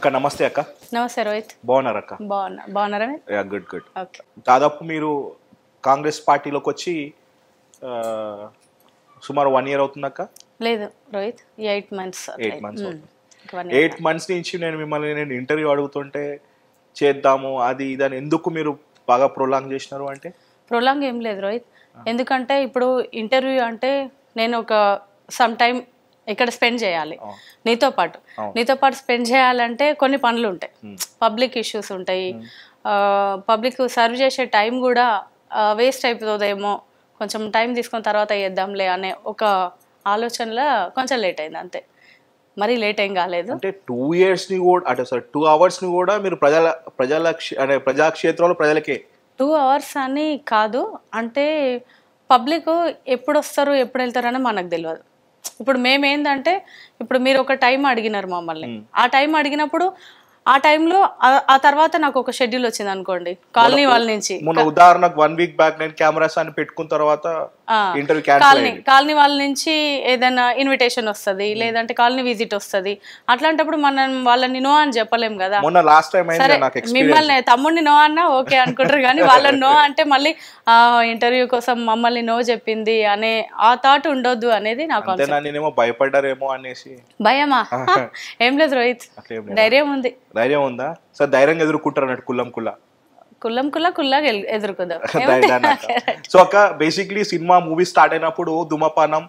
అక్క నమస్తే అక్క నమస్తే రోహిత్ బాగున్నారు అక్క బాగున్నారా గుడ్ గుడ్ దాదాపు మీరు కాంగ్రెస్ పార్టీలోకి వచ్చి సుమారు వన్ ఇయర్ అవుతుందక్క లేదు Rohit eight months eight months eight months నుంచి నేను మిమ్మల్ని నేను ఇంటర్వ్యూ అడుగుతుంటే చేద్దాము అది ఇదని ఎందుకు మీరు బాగా ప్రొలాంగ్ చేసినారు అంటే ప్రొలాంగ్ ఏం లేదు రోహిత్ ఎందుకంటే ఇప్పుడు ఇంటర్వ్యూ అంటే నేను ఒక సమ్ టైమ్ ఇక్కడ స్పెండ్ చేయాలి నీతో పాటు నీతో పాటు స్పెండ్ చేయాలంటే కొన్ని పనులు ఉంటాయి పబ్లిక్ ఇష్యూస్ ఉంటాయి పబ్లిక్ సర్వ్ చేసే టైం కూడా వేస్ట్ అయిపోతుందేమో కొంచెం టైం తీసుకున్న తర్వాత వేద్దాంలే అనే ఒక ఆలోచనలో కొంచెం లేట్ అయింది అంతే మరీ లేట్ ఏం కాలేదు అంటే టూ ఇయర్స్ ని కూడా అంటే సార్ టూ అవర్స్ ని కూడా మీరు ప్రజల ప్రజల అంటే ప్రజాక్షేత్రంలో ప్రజలకే టూ అవర్స్ అని కాదు అంటే పబ్లిక్ ఎప్పుడు వస్తారు ఎప్పుడు వెళ్తారు అని మనకు తెలియదు ఇప్పుడు మేమేందంటే ఇప్పుడు మీరు ఒక టైం అడిగినారు మమ్మల్ని ఆ టైం అడిగినప్పుడు ఆ టైంలో ఆ తర్వాత నాకు ఒక షెడ్యూల్ వచ్చింది అనుకోండి కాలనీ వాళ్ళ నుంచి ఉదాహరణకు వన్ వీక్ బ్యాక్ నేను కెమెరాస్ అని పెట్టుకున్న తర్వాత కాలనీ కాలనీ వాళ్ళ నుంచి ఏదైనా ఇన్విటేషన్ వస్తుంది hmm. లేదంటే కాలనీ విజిట్ వస్తుంది అట్లాంటప్పుడు మనం వాళ్ళని నో అని చెప్పలేం కదా మొన్న లాస్ట్ టైం మిమ్మల్ని తమ్ముడిని నో అన్నా ఓకే అనుకుంటారు కానీ వాళ్ళని నో అంటే మళ్ళీ ఇంటర్వ్యూ కోసం మమ్మల్ని నో చెప్పింది అనే ఆ థాట్ ఉండొద్దు అనేది నాకు భయపడ్డారేమో అనేసి భయమా ఏం లేదు రోహిత్ ధైర్యం ఉంది ధైర్యం ఉందా సార్ ధైర్యంగా ఎదుర్కొంటారు అన్నట్టు కుల్లం కుల్లా కుల్లం కుల్ల కుల్లా ఎదుర్కొద్దాం సో అక్క బేసిక్లీ సినిమా మూవీ స్టార్ట్ అయినప్పుడు దుమపానం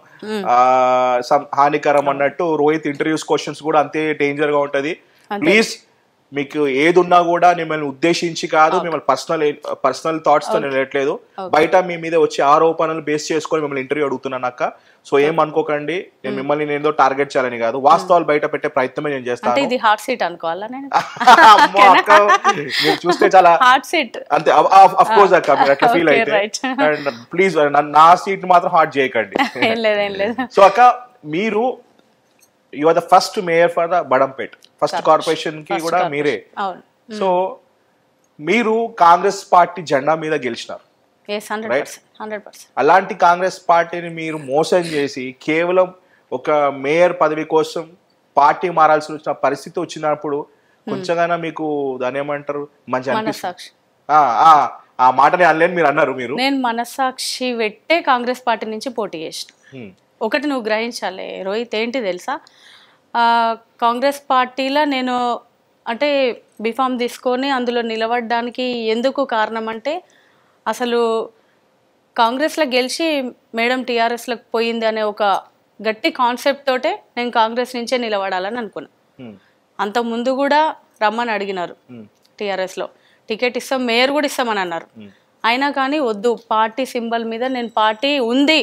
హానికరం అన్నట్టు రోహిత్ ఇంటర్వ్యూస్ క్వశ్చన్స్ కూడా అంతే డేంజర్ గా ఉంటది ప్లీజ్ మీకు ఏది ఉన్నా కూడా మిమ్మల్ని ఉద్దేశించి కాదు మిమ్మల్ని పర్సనల్ పర్సనల్ థాట్స్ తో నేను వెళ్ళట్లేదు బయట మీ మీద వచ్చే ఆరోపణలు బేస్ చేసుకొని మిమ్మల్ని ఇంటర్వ్యూ అడుగుతున్నాను అక్క సో ఏం అనుకోకండి నేను hmm. మిమ్మల్ని నేను టార్గెట్ చేయాలని కాదు hmm. వాస్తవాలు బయట పెట్టే ప్రయత్నమే నేను చేస్తాను ఇది హార్ట్ సీట్ నేను మీరు చూస్తే చాలా హార్ట్ సీట్ అంతే కోర్స్ అక్క మీరు అట్లా ఫీల్ అయితే ప్లీజ్ నా సీట్ మాత్రం హార్ట్ చేయకండి సో అక్క మీరు you are the first mayor for the Badangpet first corporation కి కూడా మీరే సో hmm. మీరు కాంగ్రెస్ పార్టీ జెండా మీద గెలిచినారు అలాంటి కాంగ్రెస్ పార్టీని మీరు మోసం చేసి కేవలం ఒక మేయర్ పదవి కోసం పార్టీ మారాల్సి వచ్చిన పరిస్థితి వచ్చినప్పుడు hmm. కొంచెంగా మీకు దాని ఏమంటారు మంచి ఆ మాటని అనలేని మీరు అన్నారు మీరు నేను మనసాక్షి పెట్టే కాంగ్రెస్ పార్టీ నుంచి పోటీ చేసిన hmm. ఒకటి నువ్వు గ్రహించాలి రోహిత్ ఏంటి తెలుసా కాంగ్రెస్ పార్టీలో నేను అంటే బిఫామ్ తీసుకొని అందులో నిలబడడానికి ఎందుకు కారణం అంటే అసలు కాంగ్రెస్లో గెలిచి మేడం టీఆర్ఎస్లోకి పోయింది అనే ఒక గట్టి కాన్సెప్ట్ తోటే నేను కాంగ్రెస్ నుంచే నిలబడాలని అనుకున్నా అంత ముందు కూడా రమ్మని అడిగినారు టీఆర్ఎస్లో టికెట్ ఇస్తాం మేయర్ కూడా ఇస్తామని అన్నారు అయినా కానీ వద్దు పార్టీ సింబల్ మీద నేను పార్టీ ఉంది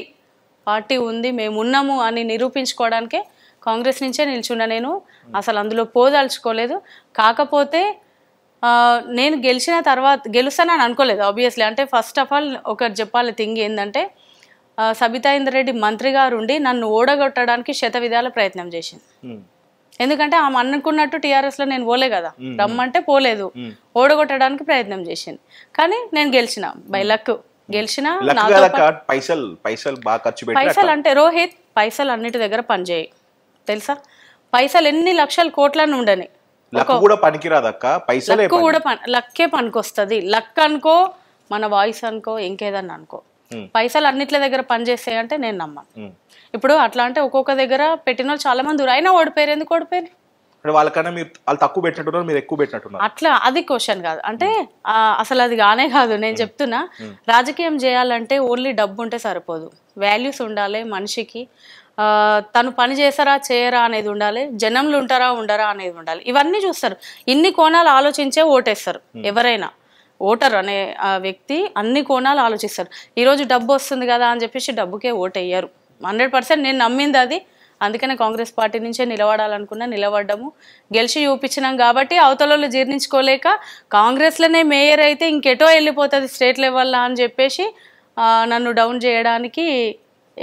పార్టీ ఉంది మేము ఉన్నాము అని నిరూపించుకోవడానికే కాంగ్రెస్ నుంచే నిల్చున్నా నేను అసలు అందులో పోదాల్చుకోలేదు కాకపోతే నేను గెలిచిన తర్వాత గెలుస్తానని అనుకోలేదు ఆబ్వియస్లీ అంటే ఫస్ట్ ఆఫ్ ఆల్ ఒకటి చెప్పాలి థింగ్ ఏంటంటే సబితాయిందర్ రెడ్డి మంత్రి గారు ఉండి నన్ను ఓడగొట్టడానికి శత విధాల ప్రయత్నం చేసింది hmm. ఎందుకంటే ఆమె అనుకున్నట్టు టీఆర్ఎస్లో నేను పోలే కదా hmm. రమ్మంటే పోలేదు hmm. ఓడగొట్టడానికి ప్రయత్నం చేసింది కానీ నేను గెలిచిన బై లక్ గెలిచిన పైసలు పైసలు అంటే రోహిత్ పైసలు అన్నిటి దగ్గర పనిచేయి తెలుసా పైసలు ఎన్ని లక్షల కోట్లని ఉండని లక్ కూడా పనికిరాదు లక్ కూడా లక్కే పనికొస్తుంది లక్ అనుకో మన వాయిస్ అనుకో ఇంకేదన్నా అనుకో hmm. పైసలు అన్నిట్ల దగ్గర పనిచేస్తాయంటే నేను నమ్మను hmm. ఇప్పుడు అట్లా అంటే ఒక్కొక్క దగ్గర పెట్టిన వాళ్ళు చాలా మంది అయినా ఓడిపోయారు ఎందుకు ఓడిపోయారు అంటే వాళ్ళకన్నా మీరు వాళ్ళు తక్కువ పెట్టినట్టున్నారు మీరు ఎక్కువ పెట్టినట్టున్నారు అట్లా అది క్వశ్చన్ కాదు అంటే అసలు అది కానే కాదు నేను చెప్తున్నా రాజకీయం చేయాలంటే ఓన్లీ డబ్బు ఉంటే సరిపోదు వాల్యూస్ ఉండాలి మనిషికి తను పని చేస్తారా చేయరా అనేది ఉండాలి జనంలు ఉంటారా ఉండరా అనేది ఉండాలి ఇవన్నీ చూస్తారు ఇన్ని కోణాలు ఆలోచించే ఓటేస్తారు ఎవరైనా ఓటర్ అనే వ్యక్తి అన్ని కోణాలు ఆలోచిస్తారు ఈరోజు డబ్బు వస్తుంది కదా అని చెప్పేసి డబ్బుకే ఓటేయ్యారు హండ్రెడ్ పర్సెంట్ నేను నమ్మింది అది అందుకనే కాంగ్రెస్ పార్టీ నుంచే నిలబడాలనుకున్నా నిలబడ్డము గెలిచి చూపించినాం కాబట్టి అవతలలో జీర్ణించుకోలేక కాంగ్రెస్లోనే మేయర్ అయితే ఇంకెటో వెళ్ళిపోతుంది స్టేట్ లెవెల్లో అని చెప్పేసి నన్ను డౌన్ చేయడానికి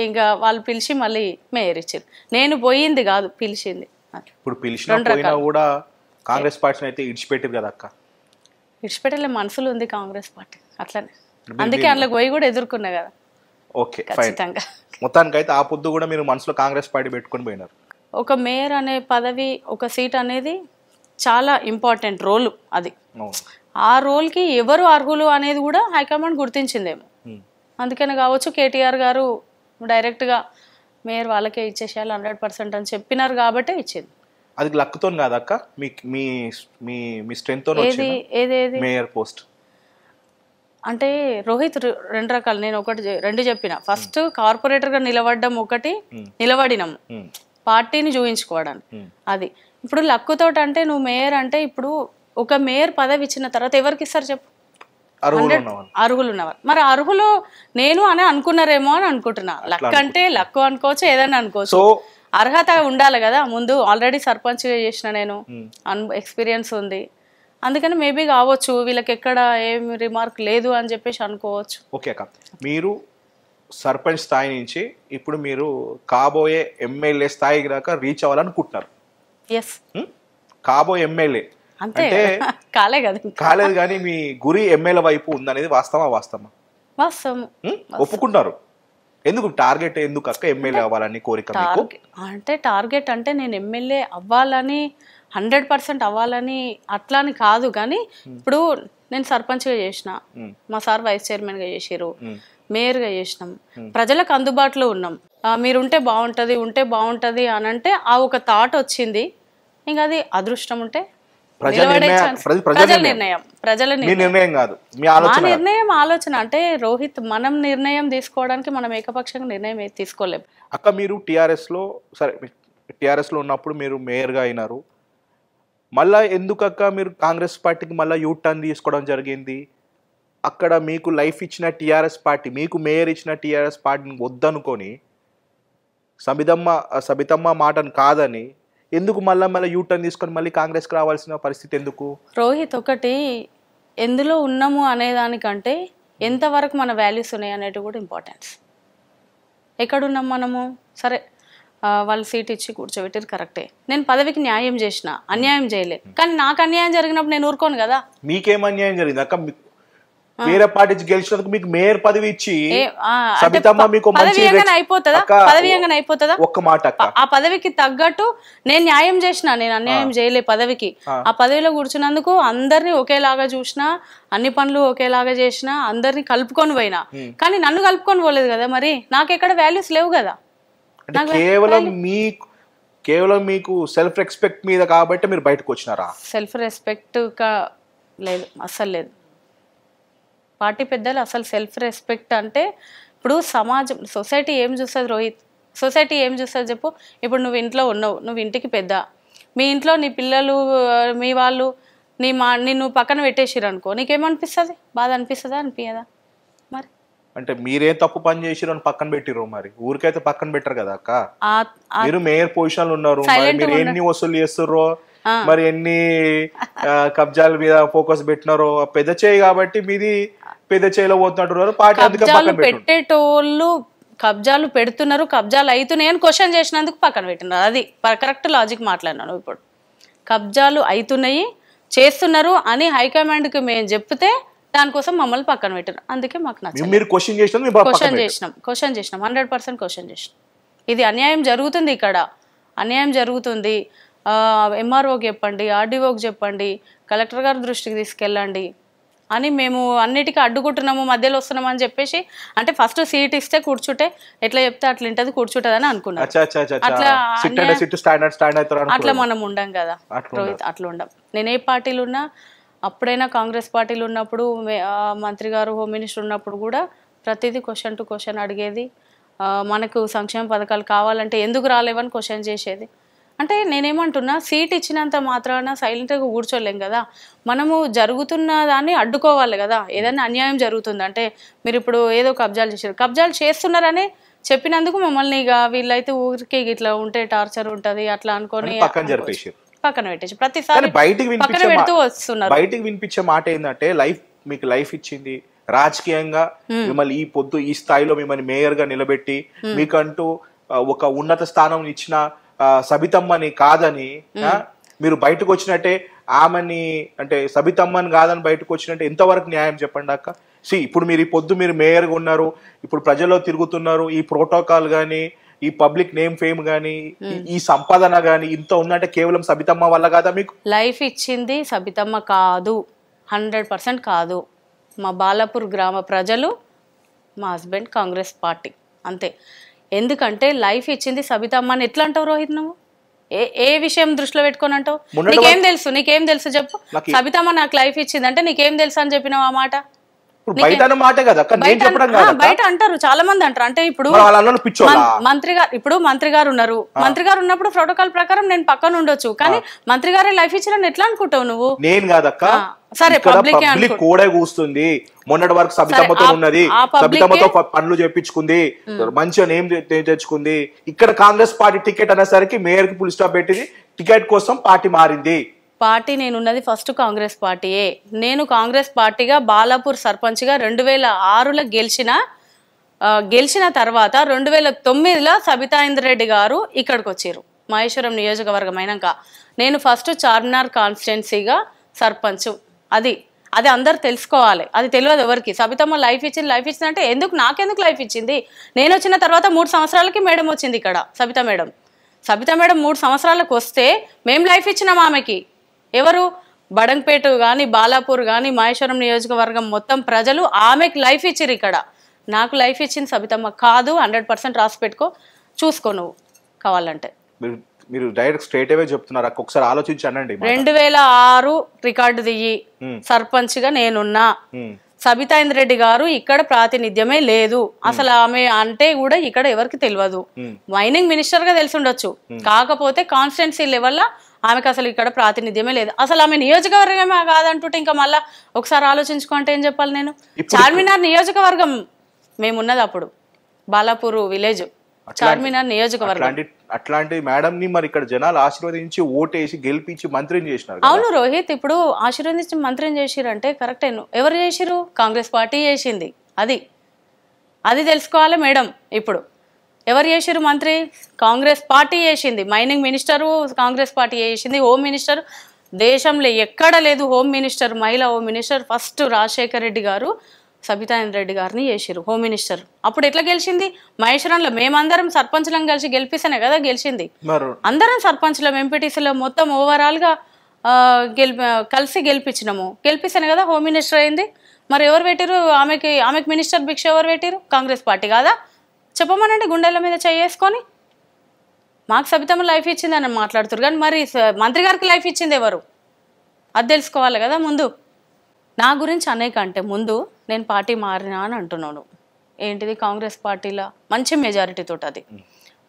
ఇంకా వాళ్ళు పిలిచి మళ్ళీ మేయర్ ఇచ్చారు నేను పోయింది కాదు పిలిచింది ఇప్పుడు కూడా కాంగ్రెస్ పార్టీని అయితే ఇడిచిపెట్టింది కదా అక్క ఇడిచిపెట్టలే మనసులు ఉంది కాంగ్రెస్ పార్టీ అట్లనే అందుకే అందులోకి పోయి కూడా ఎదుర్కొన్నా కదా ఓకే ఖచ్చితంగా మొత్తానికైతే ఆ పొద్దు కూడా మీరు మనసులో కాంగ్రెస్ పార్టీ పెట్టుకుని పోయినారు ఒక మేయర్ అనే పదవి ఒక సీట్ అనేది చాలా ఇంపార్టెంట్ రోల్ అది ఆ రోల్కి ఎవరు అర్హులు అనేది కూడా హైకమాండ్ గుర్తించిందేమో అందుకని కావచ్చు కేటీఆర్ గారు డైరెక్ట్గా మేయర్ వాళ్ళకే ఇచ్చేసేయాలి హండ్రెడ్ పర్సెంట్ అని చెప్పినారు కాబట్టే ఇచ్చింది అది లక్తో కాదక్క మీ మీ మీ స్ట్రెంగ్త్ ఏది ఏది మేయర్ పోస్ట్ అంటే రోహిత్ రెండు రకాలు నేను ఒకటి రెండు చెప్పిన ఫస్ట్ కార్పొరేటర్ గా నిలబడడం ఒకటి hmm. నిలబడినం hmm. పార్టీని చూపించుకోవడానికి hmm. అది ఇప్పుడు లక్కుతో అంటే నువ్వు మేయర్ అంటే ఇప్పుడు ఒక మేయర్ పదవి ఇచ్చిన తర్వాత ఎవరికి ఇస్తారు చెప్పు అర్హులు ఉన్నవారు మరి అర్హులు నేను అని అనుకున్నారేమో అని అనుకుంటున్నా లక్ అంటే లక్కు అనుకోవచ్చు ఏదైనా అనుకోవచ్చు అర్హత ఉండాలి కదా ముందు ఆల్రెడీ సర్పంచ్గా చేసిన నేను ఎక్స్పీరియన్స్ ఉంది అందుకని మేబీ కావచ్చు వీళ్ళకి ఎక్కడ ఏం రిమార్క్ లేదు అని చెప్పేసి అనుకోవచ్చు ఓకే అక్క మీరు సర్పంచ్ స్థాయి నుంచి ఇప్పుడు మీరు కాబోయే ఎమ్మెల్యే స్థాయికి దాకా రీచ్ అవ్వాలనుకుంటున్నారు ఎస్ కాబోయే ఎమ్మెల్యే అంటే కాలే కదా కాలేదు కానీ మీ గురి ఎమ్మెల్యే వైపు ఉందనేది వాస్తవా వాస్తవా వాస్తవం ఒప్పుకుంటారు ఎందుకు టార్గెట్ ఎందుకు అక్క ఎమ్మెల్యే అవ్వాలని కోరిక అంటే టార్గెట్ అంటే నేను ఎమ్మెల్యే అవ్వాలని హండ్రెడ్ పర్సెంట్ అవ్వాలని అట్లా అని కాదు కానీ ఇప్పుడు నేను సర్పంచ్గా చేసిన మా సార్ వైస్ చైర్మన్గా చేసారు మేయర్గా చేసినాం ప్రజలకు అందుబాటులో ఉన్నాం మీరుంటే బాగుంటుంది ఉంటే బాగుంటుంది అని అంటే ఆ ఒక థాట్ వచ్చింది ఇంకా అది అదృష్టం ఉంటే ప్రజల నిర్ణయం ప్రజల నిర్ణయం కాదు ఆ నిర్ణయం ఆలోచన అంటే రోహిత్ మనం నిర్ణయం తీసుకోవడానికి మనం ఏకపక్షంగా నిర్ణయం తీసుకోలేము అక్క మీరు టిఆర్ఎస్ లో సరే టిఆర్ఎస్ లో ఉన్నప్పుడు మీరు మేయర్ గా అయినారు మళ్ళా ఎందుకక్క మీరు కాంగ్రెస్ పార్టీకి మళ్ళీ యూ టర్న్ తీసుకోవడం జరిగింది అక్కడ మీకు లైఫ్ ఇచ్చిన టీఆర్ఎస్ పార్టీ మీకు మేయర్ ఇచ్చిన టీఆర్ఎస్ పార్టీని వద్దనుకొని సబితమ్మ సబితమ్మ మాటను కాదని ఎందుకు మళ్ళీ మళ్ళీ యూ టర్న్ తీసుకొని మళ్ళీ కాంగ్రెస్కి రావాల్సిన పరిస్థితి ఎందుకు రోహిత్ ఒకటి ఎందులో ఉన్నాము అనేదానికంటే ఎంతవరకు మన వాల్యూస్ ఉన్నాయి అనేది కూడా ఇంపార్టెన్స్ ఎక్కడున్నాం మనము సరే వాళ్ళు సీట్ ఇచ్చి కూర్చోబెట్టారు కరెక్టే నేను పదవికి న్యాయం చేసిన అన్యాయం చేయలే కానీ నాకు అన్యాయం జరిగినప్పుడు నేను ఊరుకోను కదా మీకేం అన్యాయం జరిగింది అక్క వేరే పార్టీ గెలిచినందుకు మీకు మేయర్ పదవి ఇచ్చి అయిపోతుందా ఒక్క మాట ఆ పదవికి తగ్గట్టు నేను న్యాయం చేసిన నేను అన్యాయం చేయలే పదవికి ఆ పదవిలో కూర్చున్నందుకు అందరినీ ఒకేలాగా చూసిన అన్ని పనులు ఒకేలాగా చేసిన అందరినీ కలుపుకొని పోయినా కానీ నన్ను కలుపుకొని పోలేదు కదా మరి నాకు ఎక్కడ వాల్యూస్ లేవు కదా అంటే కేవలం మీకు కేవలం మీకు సెల్ఫ్ రెస్పెక్ట్ మీద కాబట్టి మీరు బయటకు వచ్చినారా సెల్ఫ్ రెస్పెక్ట్ లేదు అసలు లేదు పార్టీ పెద్దలు అసలు సెల్ఫ్ రెస్పెక్ట్ అంటే ఇప్పుడు సమాజం సొసైటీ ఏం చూస్తుంది రోహిత్ సొసైటీ ఏం చూస్తుంది చెప్పు ఇప్పుడు నువ్వు ఇంట్లో ఉన్నావు నువ్వు ఇంటికి పెద్ద మీ ఇంట్లో నీ పిల్లలు మీ వాళ్ళు నీ మా నిన్ను పక్కన పెట్టేసిరనుకో నీకేమనిపిస్తుంది బాధ అనిపిస్తుందా అనిపించదా అంటే మీరేం తప్పు పని చేసిరు అని పక్కన పెట్టిరు మరి ఊరికైతే పక్కన పెట్టరు కదా అక్క మీరు మేయర్ పొజిషన్ ఉన్నారు మీరు ఎన్ని వసూలు చేస్తారు మరి ఎన్ని కబ్జాల మీద ఫోకస్ పెట్టినారో పెద్ద చేయి కాబట్టి మీది పెద్ద చేయిలో పోతున్నట్టు పార్టీ పెట్టేటోళ్ళు కబ్జాలు పెడుతున్నారు కబ్జాలు అవుతున్నాయి అని క్వశ్చన్ చేసినందుకు పక్కన పెట్టినారు అది కరెక్ట్ లాజిక్ మాట్లాడినాను ఇప్పుడు కబ్జాలు అవుతున్నాయి చేస్తున్నారు అని హైకమాండ్కి మేము చెప్తే దానికోసం మమ్మల్ని పక్కన పెట్టారు అందుకే మాకు నచ్చలేదు మీరు క్వశ్చన్ చేసినాం క్వశ్చన్ చేసినాం క్వశ్చన్ చేసినాం హండ్రెడ్ పర్సెంట్ క్వశ్చన్ చేసినాం ఇది అన్యాయం జరుగుతుంది ఇక్కడ అన్యాయం జరుగుతుంది ఎంఆర్ఓకి చెప్పండి ఆర్డీఓకి చెప్పండి కలెక్టర్ గారి దృష్టికి తీసుకెళ్ళండి అని మేము అన్నిటికీ అడ్డుకుంటున్నాము మధ్యలో వస్తున్నాము అని చెప్పేసి అంటే ఫస్ట్ సీట్ ఇస్తే కూర్చుంటే ఎట్లా చెప్తే అట్లా ఉంటుంది కూర్చుంటది అని అనుకున్నాం అట్లా మనం ఉండం కదా రోహిత్ అట్లా ఉండం నేను ఏ పార్టీలు ఉన్నా అప్పుడైనా కాంగ్రెస్ పార్టీలు ఉన్నప్పుడు మంత్రి గారు హోమ్ మినిస్టర్ ఉన్నప్పుడు కూడా ప్రతిదీ క్వశ్చన్ టు క్వశ్చన్ అడిగేది మనకు సంక్షేమ పథకాలు కావాలంటే ఎందుకు రాలేవని క్వశ్చన్ చేసేది అంటే నేనేమంటున్నా సీట్ ఇచ్చినంత మాత్రాన సైలెంట్గా కూర్చోలేం కదా మనము జరుగుతున్న దాన్ని అడ్డుకోవాలి కదా ఏదైనా అన్యాయం జరుగుతుంది అంటే మీరు ఇప్పుడు ఏదో కబ్జాలు చేశారు కబ్జాలు చేస్తున్నారని చెప్పినందుకు మమ్మల్ని ఇక వీళ్ళైతే ఊరికి ఇట్లా ఉంటే టార్చర్ ఉంటుంది అట్లా అనుకొని పక్కన పెట్టచ్చు ప్రతిసారి బయటికి పక్కన బయటికి వినిపించే మాట ఏంటంటే లైఫ్ మీకు లైఫ్ ఇచ్చింది రాజకీయంగా hmm. మిమ్మల్ని ఈ పొద్దు ఈ స్థాయిలో మిమ్మల్ని మేయర్ గా నిలబెట్టి hmm. మీకంటూ ఒక ఉన్నత స్థానం ఇచ్చిన సబితమ్మని కాదని hmm. మీరు బయటకు వచ్చినట్టే ఆమెని అంటే సబితమ్మని కాదని బయటకు వచ్చినట్టే ఎంతవరకు న్యాయం చెప్పండి అక్క సి ఇప్పుడు మీరు ఈ పొద్దు మీరు మేయర్గా ఉన్నారు ఇప్పుడు ప్రజల్లో తిరుగుతున్నారు ఈ ప్రోటోకాల్ కానీ ఈ పబ్లిక్ నేమ్ ఫేమ్ గానీ ఈ సంపాదన గానీ ఇంత ఉందంటే కేవలం సబితమ్మ వల్ల కాదా మీకు లైఫ్ ఇచ్చింది సబితమ్మ కాదు హండ్రెడ్ పర్సెంట్ కాదు మా బాలాపూర్ గ్రామ ప్రజలు మా హస్బెండ్ కాంగ్రెస్ పార్టీ అంతే ఎందుకంటే లైఫ్ ఇచ్చింది సబితమ్మ అని ఎట్లా అంటావు రోహిత్ నువ్వు ఏ ఏ విషయం దృష్టిలో పెట్టుకొని అంటావు నీకేం తెలుసు నీకేం తెలుసు చెప్పు సబితమ్మ నాకు లైఫ్ ఇచ్చిందంటే నీకేం తెలుసు అని చెప్పినావు ఆ మాట బయట మాట బయట అంటారు చాలా మంది అంటారు అంటే ఇప్పుడు మంత్రి గారు ఇప్పుడు మంత్రి గారు ఉన్నారు మంత్రి గారు ఉన్నప్పుడు ప్రోటోకాల్ ప్రకారం నేను పక్కన ఉండొచ్చు కానీ మంత్రి గారే లైఫ్ ఇచ్చిన ఎట్లా అనుకుంటావు నువ్వు నేను కాదక్క సరే పబ్లిక్ కూడా కూస్తుంది మొన్నటి వరకు సబితమ్మతో ఉన్నది సబితమ్మతో పనులు చేపించుకుంది మంచిగా నేమ్ తెచ్చుకుంది ఇక్కడ కాంగ్రెస్ పార్టీ టికెట్ అనేసరికి మేయర్ కి పులి స్టాప్ పెట్టింది టికెట్ కోసం పార్టీ మారింది పార్టీ నేనున్నది ఫస్ట్ కాంగ్రెస్ పార్టీయే నేను కాంగ్రెస్ పార్టీగా బాలాపూర్ సర్పంచ్గా రెండు వేల ఆరులో గెలిచిన గెలిచిన తర్వాత రెండు వేల తొమ్మిదిలో సబితాయిందర్ రెడ్డి గారు ఇక్కడికి వచ్చారు మహేశ్వరం నియోజకవర్గం అయినాక నేను ఫస్ట్ చార్మినార్ కాన్స్టిట్యున్సీగా సర్పంచ్ అది అది అందరు తెలుసుకోవాలి అది తెలియదు ఎవరికి సబితమ్మ లైఫ్ ఇచ్చింది లైఫ్ ఇచ్చింది అంటే ఎందుకు నాకెందుకు లైఫ్ ఇచ్చింది నేను వచ్చిన తర్వాత మూడు సంవత్సరాలకి మేడం వచ్చింది ఇక్కడ సబిత మేడం సబిత మేడం మూడు సంవత్సరాలకు వస్తే మేము లైఫ్ ఇచ్చినాం ఆమెకి ఎవరు బడంపేట కానీ బాలాపూర్ కానీ మహేశ్వరం నియోజకవర్గం మొత్తం ప్రజలు ఆమెకు లైఫ్ ఇచ్చిరు ఇక్కడ నాకు లైఫ్ ఇచ్చింది సబితమ్మ కాదు హండ్రెడ్ పర్సెంట్ రాసి పెట్టుకో చూసుకో నువ్వు కావాలంటే మీరు డైరెక్ట్ స్ట్రేట్ అవే చెప్తున్నారు ఒకసారి ఆలోచించండి రెండు వేల ఆరు రికార్డు దిగి సర్పంచ్ గా నేనున్నా సబితా రెడ్డి గారు ఇక్కడ ప్రాతినిధ్యమే లేదు అసలు ఆమె అంటే కూడా ఇక్కడ ఎవరికి తెలియదు మైనింగ్ మినిస్టర్ గా తెలిసి ఉండొచ్చు కాకపోతే కాన్స్టిట్యున్సీ లెవెల్ ఆమెకు అసలు ఇక్కడ ప్రాతినిధ్యమే లేదు అసలు ఆమె నియోజకవర్గమే కాదంటుంటే ఇంకా మళ్ళీ ఒకసారి ఆలోచించుకుంటే ఏం చెప్పాలి నేను చార్మినార్ నియోజకవర్గం మేమున్నది అప్పుడు బాలాపూర్ విలేజ్ చార్మినార్ నియోజకవర్గం అట్లాంటి మేడం ని మరి ఇక్కడ జనాలు ఆశీర్వదించి ఓటేసి గెలిపించి మంత్రిని చేసినారు అవును రోహిత్ ఇప్పుడు ఆశీర్వదించి మంత్రిని అంటే కరెక్ట్ ఎవరు చేసిరు కాంగ్రెస్ పార్టీ చేసింది అది అది తెలుసుకోవాలి మేడం ఇప్పుడు ఎవరు చేసిరు మంత్రి కాంగ్రెస్ పార్టీ చేసింది మైనింగ్ మినిస్టరు కాంగ్రెస్ పార్టీ చేసింది హోమ్ మినిస్టర్ దేశంలో ఎక్కడ లేదు హోమ్ మినిస్టర్ మహిళ home minister first Rajasekhar Reddy గారు సబితాయన్ రెడ్డి గారిని చేసిరు హోమ్ మినిస్టర్ అప్పుడు ఎట్లా గెలిచింది మహేశ్వరంలో మేమందరం సర్పంచ్లం కలిసి గెలిపిస్తేనే కదా గెలిచింది అందరం సర్పంచ్లం ఎంపీటీసీలో మొత్తం ఓవరాల్గా గెలి కలిసి గెలిపించినాము గెలిపిస్తేనే కదా హోమ్ మినిస్టర్ అయింది మరి ఎవరు పెట్టారు ఆమెకి ఆమెకి మినిస్టర్ భిక్ష ఎవరు పెట్టారు కాంగ్రెస్ పార్టీ కాదా చెప్పమనండి గుండెల మీద చేసుకొని మాకు సబితమ్మ లైఫ్ ఇచ్చిందని మాట్లాడుతున్నారు కానీ మరి మంత్రి గారికి లైఫ్ ఇచ్చింది ఎవరు అది తెలుసుకోవాలి కదా ముందు నా గురించి అనేక అంటే ముందు నేను పార్టీ మారినా అని అంటున్నాను ఏంటిది కాంగ్రెస్ పార్టీలో మంచి మెజారిటీతో అది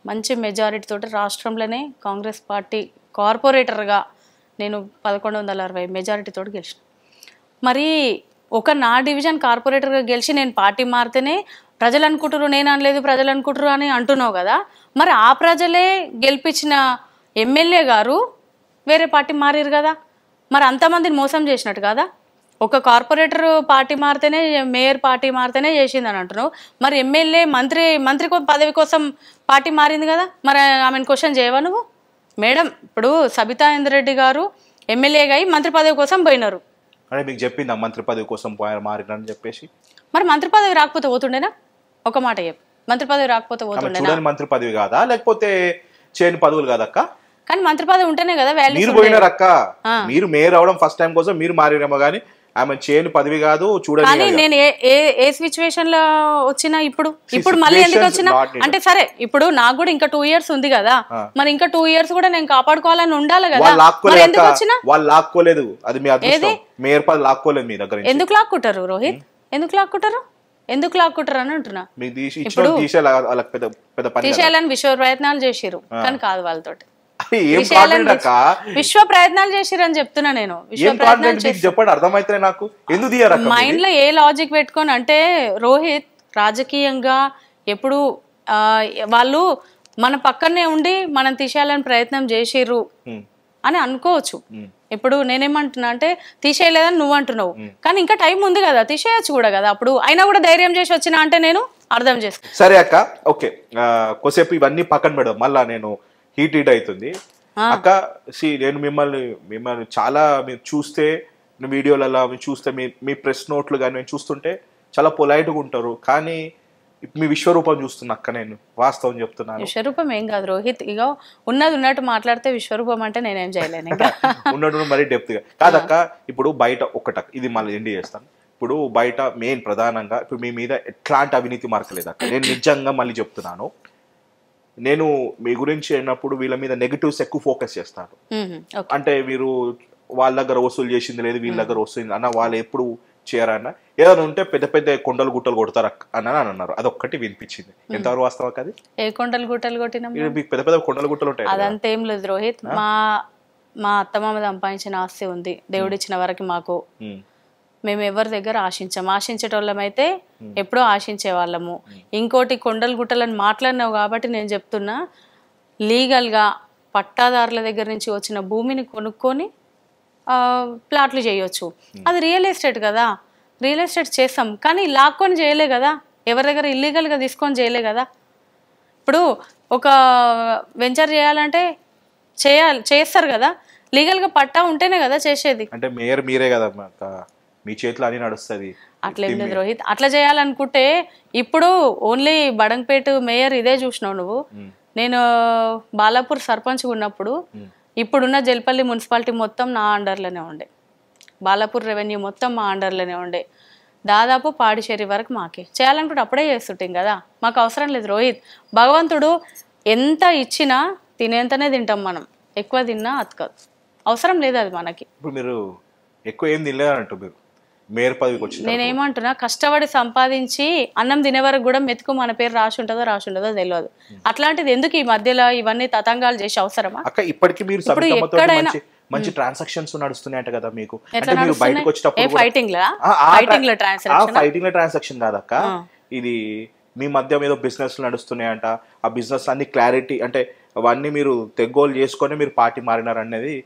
మంచి మెజారిటీతో రాష్ట్రంలోనే కాంగ్రెస్ పార్టీ కార్పొరేటర్గా నేను పదకొండు వందల అరవై మెజారిటీతో గెలిచిన మరి ఒక నా డివిజన్ కార్పొరేటర్గా గెలిచి నేను పార్టీ మారితేనే ప్రజలు అనుకుంటారు నేను అనలేదు ప్రజలు అనుకుంటారు అని అంటున్నావు కదా మరి ఆ ప్రజలే గెలిపించిన ఎమ్మెల్యే గారు వేరే పార్టీ మారారు కదా మరి అంతమందిని మోసం చేసినట్టు కదా ఒక కార్పొరేటర్ పార్టీ మారితేనే మేయర్ పార్టీ మారితేనే చేసింది అని అంటున్నావు మరి ఎమ్మెల్యే మంత్రి మంత్రి పదవి కోసం పార్టీ మారింది కదా మరి ఆమెను క్వశ్చన్ చేయవా నువ్వు మేడం ఇప్పుడు సబితా ఇంద్రెడ్డి గారు ఎమ్మెల్యేగా అయి మంత్రి పదవి కోసం పోయినారు మీకు చెప్పిందా మంత్రి పదవి కోసం మారినని చెప్పేసి మరి మంత్రి పదవి రాకపోతే పోతుండేనా ఒక మాట చెప్పు మంత్రి పదవి రాకపోతే పోతుండే మంత్రి పదవి కాదా లేకపోతే చేయని పదవులు కాదక్క కానీ మంత్రి పదవి ఉంటేనే కదా మీరు పోయినారు అక్క మీరు మేయర్ అవడం ఫస్ట్ టైం కోసం మీరు మారేమో కానీ ఆమె చేయని పదవి కాదు చూడండి నేను ఏ ఏ సిచ్యువేషన్ లో వచ్చినా ఇప్పుడు ఇప్పుడు మళ్ళీ ఎందుకు వచ్చినా అంటే సరే ఇప్పుడు నాకు కూడా ఇంకా టూ ఇయర్స్ ఉంది కదా మరి ఇంకా టూ ఇయర్స్ కూడా నేను కాపాడుకోవాలని ఉండాలి కదా వాళ్ళు లాక్కోలేదు అది మీ మేయర్ పదవి లాక్కోలేదు మీ దగ్గర ఎందుకు లాక్కుంటారు రోహిత్ ఎందుకు లాక్కుంటారు ఎందుకు లాక్కుంటారని అని అంటున్నా ఇప్పుడు తీసేయాలని విశ్వ ప్రయత్నాలు చేసిరు కానీ కాదు వాళ్ళతో విశ్వ ప్రయత్నాలు చేసిరని చెప్తున్నా నేను విశ్వ ప్రయత్నాలు చెప్పండి మైండ్ లో ఏ లాజిక్ పెట్టుకొని అంటే రోహిత్ రాజకీయంగా ఎప్పుడు వాళ్ళు మన పక్కనే ఉండి మనం తీసేయాలని ప్రయత్నం చేసిర్రు అని అనుకోవచ్చు ఇప్పుడు నేనేమంటున్నా అంటే తీసేయలేదని నువ్వు అంటున్నావు కానీ ఇంకా టైం ఉంది కదా తీసేయచ్చు కూడా కదా అప్పుడు అయినా కూడా ధైర్యం చేసి వచ్చినా అంటే నేను అర్థం చేస్తాను సరే అక్క ఓకే కొసేపు ఇవన్నీ పక్కన పెడదాం మళ్ళా నేను హీట్ హీట్ అవుతుంది అక్క సి నేను మిమ్మల్ని మిమ్మల్ని చాలా మీరు చూస్తే వీడియోలలో చూస్తే మీ మీ ప్రెస్ నోట్లు కానీ చూస్తుంటే చాలా పొలైట్గా ఉంటారు కానీ మీ విశ్వరూపం చూస్తున్న అక్క నేను వాస్తవం చెప్తున్నాను విశ్వరూపం ఏం కాదు రోహిత్ ఇక ఉన్నది ఉన్నట్టు మాట్లాడితే విశ్వరూపం అంటే నేనేం చేయలేను ఉన్నట్టు మరీ గా కాదక్క ఇప్పుడు బయట ఒకట ఇది మళ్ళీ ఎండి చేస్తాను ఇప్పుడు బయట మెయిన్ ప్రధానంగా ఇప్పుడు మీ మీద ఎట్లాంటి అవినీతి మార్కలేదు అక్క నేను నిజంగా మళ్ళీ చెప్తున్నాను నేను మీ గురించి అయినప్పుడు వీళ్ళ మీద నెగిటివ్స్ ఎక్కువ ఫోకస్ చేస్తాను అంటే వీరు వాళ్ళ దగ్గర వసూలు చేసింది లేదు వీళ్ళ దగ్గర వసూలు అన్న వాళ్ళు ఎప్పుడు చేయరన్న ఏదైనా ఉంటే పెద్ద పెద్ద కొండలు గుట్టలు కొడతారు అని అని అన్నారు ఒక్కటి వినిపించింది ఎంతవరకు వాస్తవం కాదు ఏ కొండలు గుట్టలు కొట్టినా మీకు పెద్ద పెద్ద కొండలు గుట్టలు ఉంటాయి ఏం లేదు రోహిత్ మా మా అత్తమామ సంపాదించిన ఆస్తి ఉంది దేవుడిచ్చిన వరకు మాకు మేము ఎవరి దగ్గర ఆశించాం ఆశించేటోళ్ళం అయితే ఎప్పుడో ఆశించే వాళ్ళము ఇంకోటి కొండలు గుట్టలని మాట్లాడినావు కాబట్టి నేను చెప్తున్నా లీగల్గా పట్టాదారుల దగ్గర నుంచి వచ్చిన భూమిని కొనుక్కొని ప్లాట్లు చేయొచ్చు అది రియల్ ఎస్టేట్ కదా రియల్ ఎస్టేట్ చేస్తాం కానీ లాక్కొని చేయలే కదా ఎవరి దగ్గర ఇల్లీగల్గా తీసుకొని చేయలే కదా ఇప్పుడు ఒక వెంచర్ చేయాలంటే చేయాలి చేస్తారు కదా లీగల్గా పట్టా ఉంటేనే కదా చేసేది అంటే మేయర్ మీరే కదా మీ చేతిలో అని నడుస్తుంది అట్లేం లేదు రోహిత్ అట్లా చేయాలనుకుంటే ఇప్పుడు ఓన్లీ బడంగపేట మేయర్ ఇదే చూసినావు నువ్వు నేను బాలాపూర్ సర్పంచ్ ఉన్నప్పుడు ఇప్పుడున్న జల్పల్లి మున్సిపాలిటీ మొత్తం నా అండర్లోనే ఉండే బాలాపూర్ రెవెన్యూ మొత్తం మా అండర్లోనే ఉండే దాదాపు పాడిచేరి వరకు మాకే చేయాలనుకుంటే అప్పుడే చేస్తుంటాం కదా మాకు అవసరం లేదు రోహిత్ భగవంతుడు ఎంత ఇచ్చినా తినేంతనే తింటాం మనం ఎక్కువ తిన్నా అతకదు అవసరం లేదు అది మనకి ఇప్పుడు మీరు ఎక్కువ ఏం తినలేదు అంటారు మీరు నేనేమంటున్నా కష్టపడి సంపాదించి అన్నం తినే వరకు కూడా మెతుకు మన పేరు రాసి ఉంటుందో రాసి ఉంటుందో తెలియదు hmm. అట్లాంటిది ఎందుకు ఈ మధ్యలో ఇవన్నీ తతంగాలు చేసే అవసరమా ఇప్పటికీ మీరు ఎక్కడైనా మంచి ట్రాన్సాక్షన్స్ hmm. నడుస్తున్నాయట కదా మీకు బయటకు వచ్చేటప్పుడు ఫైటింగ్ ఫైటింగ్ ఫైటింగ్ లో ట్రాన్సాక్షన్ కాదక్క hmm. ఇది మీ మధ్య ఏదో బిజినెస్ నడుస్తున్నాయంట ఆ బిజినెస్ అన్ని క్లారిటీ అంటే అవన్నీ మీరు తెగ్గోలు చేసుకొని మీరు పార్టీ మారినారు అనేది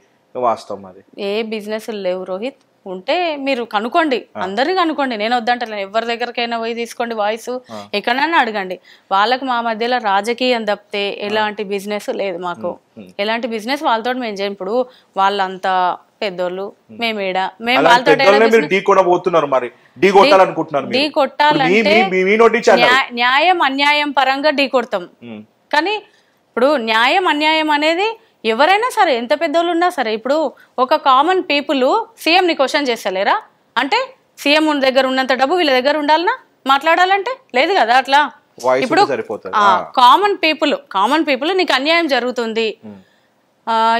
వాస్తవం అది ఏ బిజినెస్ లేవు రోహిత్ ఉంటే మీరు కనుక్కోండి అందరినీ కనుక్కోండి నేను వద్దంటలేను ఎవరి దగ్గరకైనా పోయి తీసుకోండి వాయిస్ ఎక్కడైనా అడగండి వాళ్ళకు మా మధ్యలో రాజకీయం తప్పితే ఎలాంటి బిజినెస్ లేదు మాకు ఎలాంటి బిజినెస్ వాళ్ళతో మేము చేయం ఇప్పుడు వాళ్ళంతా పెద్దోళ్ళు మేమేడా మేము వాళ్ళతో డీ కొట్టాలంటే న్యాయం అన్యాయం పరంగా ఢీ కొడతాం కానీ ఇప్పుడు న్యాయం అన్యాయం అనేది ఎవరైనా సరే ఎంత పెద్దోళ్ళు ఉన్నా సరే ఇప్పుడు ఒక కామన్ పీపుల్ సీఎంని క్వశ్చన్ చేస్తలేరా అంటే సీఎం దగ్గర ఉన్నంత డబ్బు వీళ్ళ దగ్గర ఉండాలన్నా మాట్లాడాలంటే లేదు కదా అట్లా ఇప్పుడు కామన్ పీపుల్ కామన్ పీపుల్ నీకు అన్యాయం జరుగుతుంది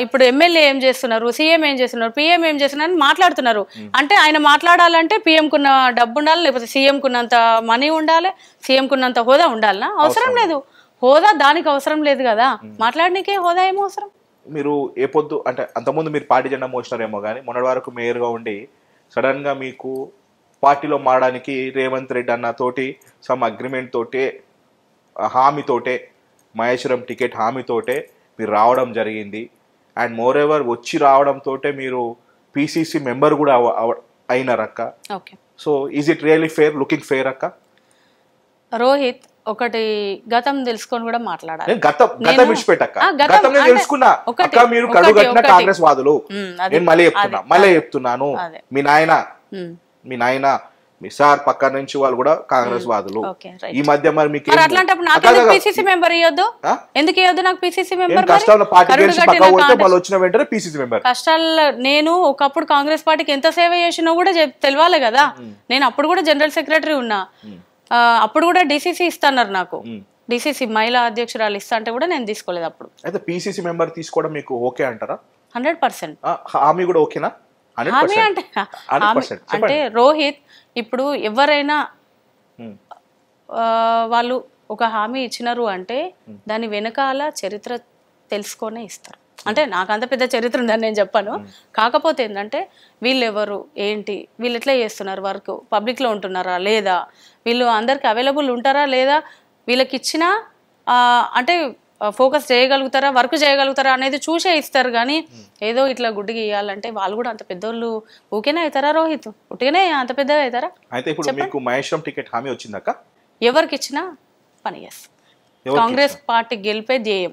ఇప్పుడు ఎమ్మెల్యే ఏం చేస్తున్నారు సీఎం ఏం చేస్తున్నారు పిఎం ఏం చేస్తున్నారు అని మాట్లాడుతున్నారు అంటే ఆయన మాట్లాడాలంటే పిఎంకున్న డబ్బు ఉండాలి లేకపోతే సీఎంకున్నంత మనీ ఉండాలి సీఎంకున్నంత హోదా ఉండాలనా అవసరం లేదు హోదా దానికి అవసరం లేదు కదా మాట్లాడనీకే హోదా ఏమో అవసరం మీరు ఏ పొద్దు అంటే అంతకుముందు మీరు పార్టీ జెండా మోసినారేమో కానీ మొన్నటి వరకు మేయర్గా ఉండి సడన్గా మీకు పార్టీలో మారడానికి రేవంత్ రెడ్డి అన్న తోటి సమ్ అగ్రిమెంట్ తోటే హామీతోటే మహేశ్వరం టికెట్ హామీతోటే మీరు రావడం జరిగింది అండ్ మోర్ ఎవర్ వచ్చి రావడంతో మీరు పీసీసీ మెంబర్ కూడా అయినారక్క so is it really fair looking fair అక్క రోహిత్ ఒకటి గతం తెలుసుకొని కూడా మాట్లాడాలి గతం కాంగ్రెస్ వాదులు నేను మళ్ళీ చెప్తున్నా మళ్ళీ చెప్తున్నాను మీ నాయన మీ నాయన మీ సార్ పక్క నుంచి వాళ్ళు కూడా కాంగ్రెస్ వాదులు ఈ మధ్య మరి మీకు అట్లాంటప్పుడు నాకు పిసిసి మెంబర్ ఇవ్వద్దు ఎందుకు ఇవ్వద్దు నాకు పిసిసి మెంబర్ కష్టాల్లో పిసిసి మెంబర్ కష్టాల్లో నేను ఒకప్పుడు కాంగ్రెస్ పార్టీకి ఎంత సేవ చేసినా కూడా తెలియాలి కదా నేను అప్పుడు కూడా జనరల్ సెక్రటరీ ఉన్నా అప్పుడు కూడా డిసిసి ఇస్తానన్నారు నాకు డిసిసి మహిళా అధ్యక్షురాలు ఇస్తా అంటే కూడా నేను తీసుకోలేదు అప్పుడు అయితే పిసిసి మెంబర్ తీసుకోవడం మీకు ఓకే అంటారా హండ్రెడ్ పర్సెంట్ ఆమె కూడా ఓకేనా హామీ అంటే అంటే రోహిత్ ఇప్పుడు ఎవరైనా వాళ్ళు ఒక హామీ ఇచ్చినారు అంటే దాని వెనకాల చరిత్ర తెలుసుకొనే ఇస్తారు అంటే నాకు అంత పెద్ద చరిత్ర ఉందని నేను చెప్పాను కాకపోతే ఏంటంటే వీళ్ళు ఎవరు ఏంటి వీళ్ళు ఎట్లా చేస్తున్నారు వర్క్ పబ్లిక్లో ఉంటున్నారా లేదా వీళ్ళు అందరికి అవైలబుల్ ఉంటారా లేదా వీళ్ళకి ఇచ్చిన అంటే ఫోకస్ చేయగలుగుతారా వర్క్ చేయగలుగుతారా అనేది చూసే ఇస్తారు కానీ ఏదో ఇట్లా గుడ్డికి ఇవ్వాలంటే వాళ్ళు కూడా అంత పెద్దోళ్ళు ఊకేనే అవుతారా రోహిత్ ఉట్టిగానే అంత పెద్ద అవుతారా అయితే ఇప్పుడు మీకు మహేశ్వరం టికెట్ హామీ వచ్చిందాక ఎవరికి ఇచ్చినా పని చేస్తాం కాంగ్రెస్ పార్టీ గెలిపే ధ్యేయం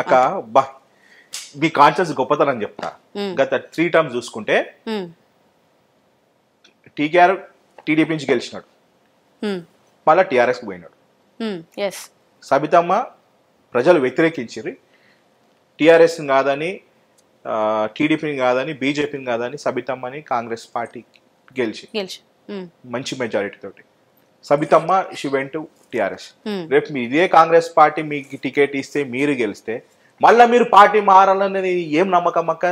అక్క బా మీ కాన్షియస్ గొప్పతనం చెప్తా గత త్రీ టర్మ్స్ చూసుకుంటే టీకేఆర్ టీడీపీ నుంచి గెలిచినాడు మళ్ళీ టీఆర్ఎస్కి పోయినాడు సబితమ్మ ప్రజలు వ్యతిరేకించి టీఆర్ఎస్ని కాదని టీడీపీని కాదని బీజేపీని కాదని సబితమ్మని కాంగ్రెస్ పార్టీ గెలిచి మంచి మెజారిటీ తోటి సబితమ్మ షివెంటు వెంట టిఆర్ఎస్ రేపు ఇదే కాంగ్రెస్ పార్టీ మీకు టికెట్ ఇస్తే మీరు గెలిస్తే మళ్ళీ మీరు పార్టీ మారాలని ఏం నమ్మకం అక్క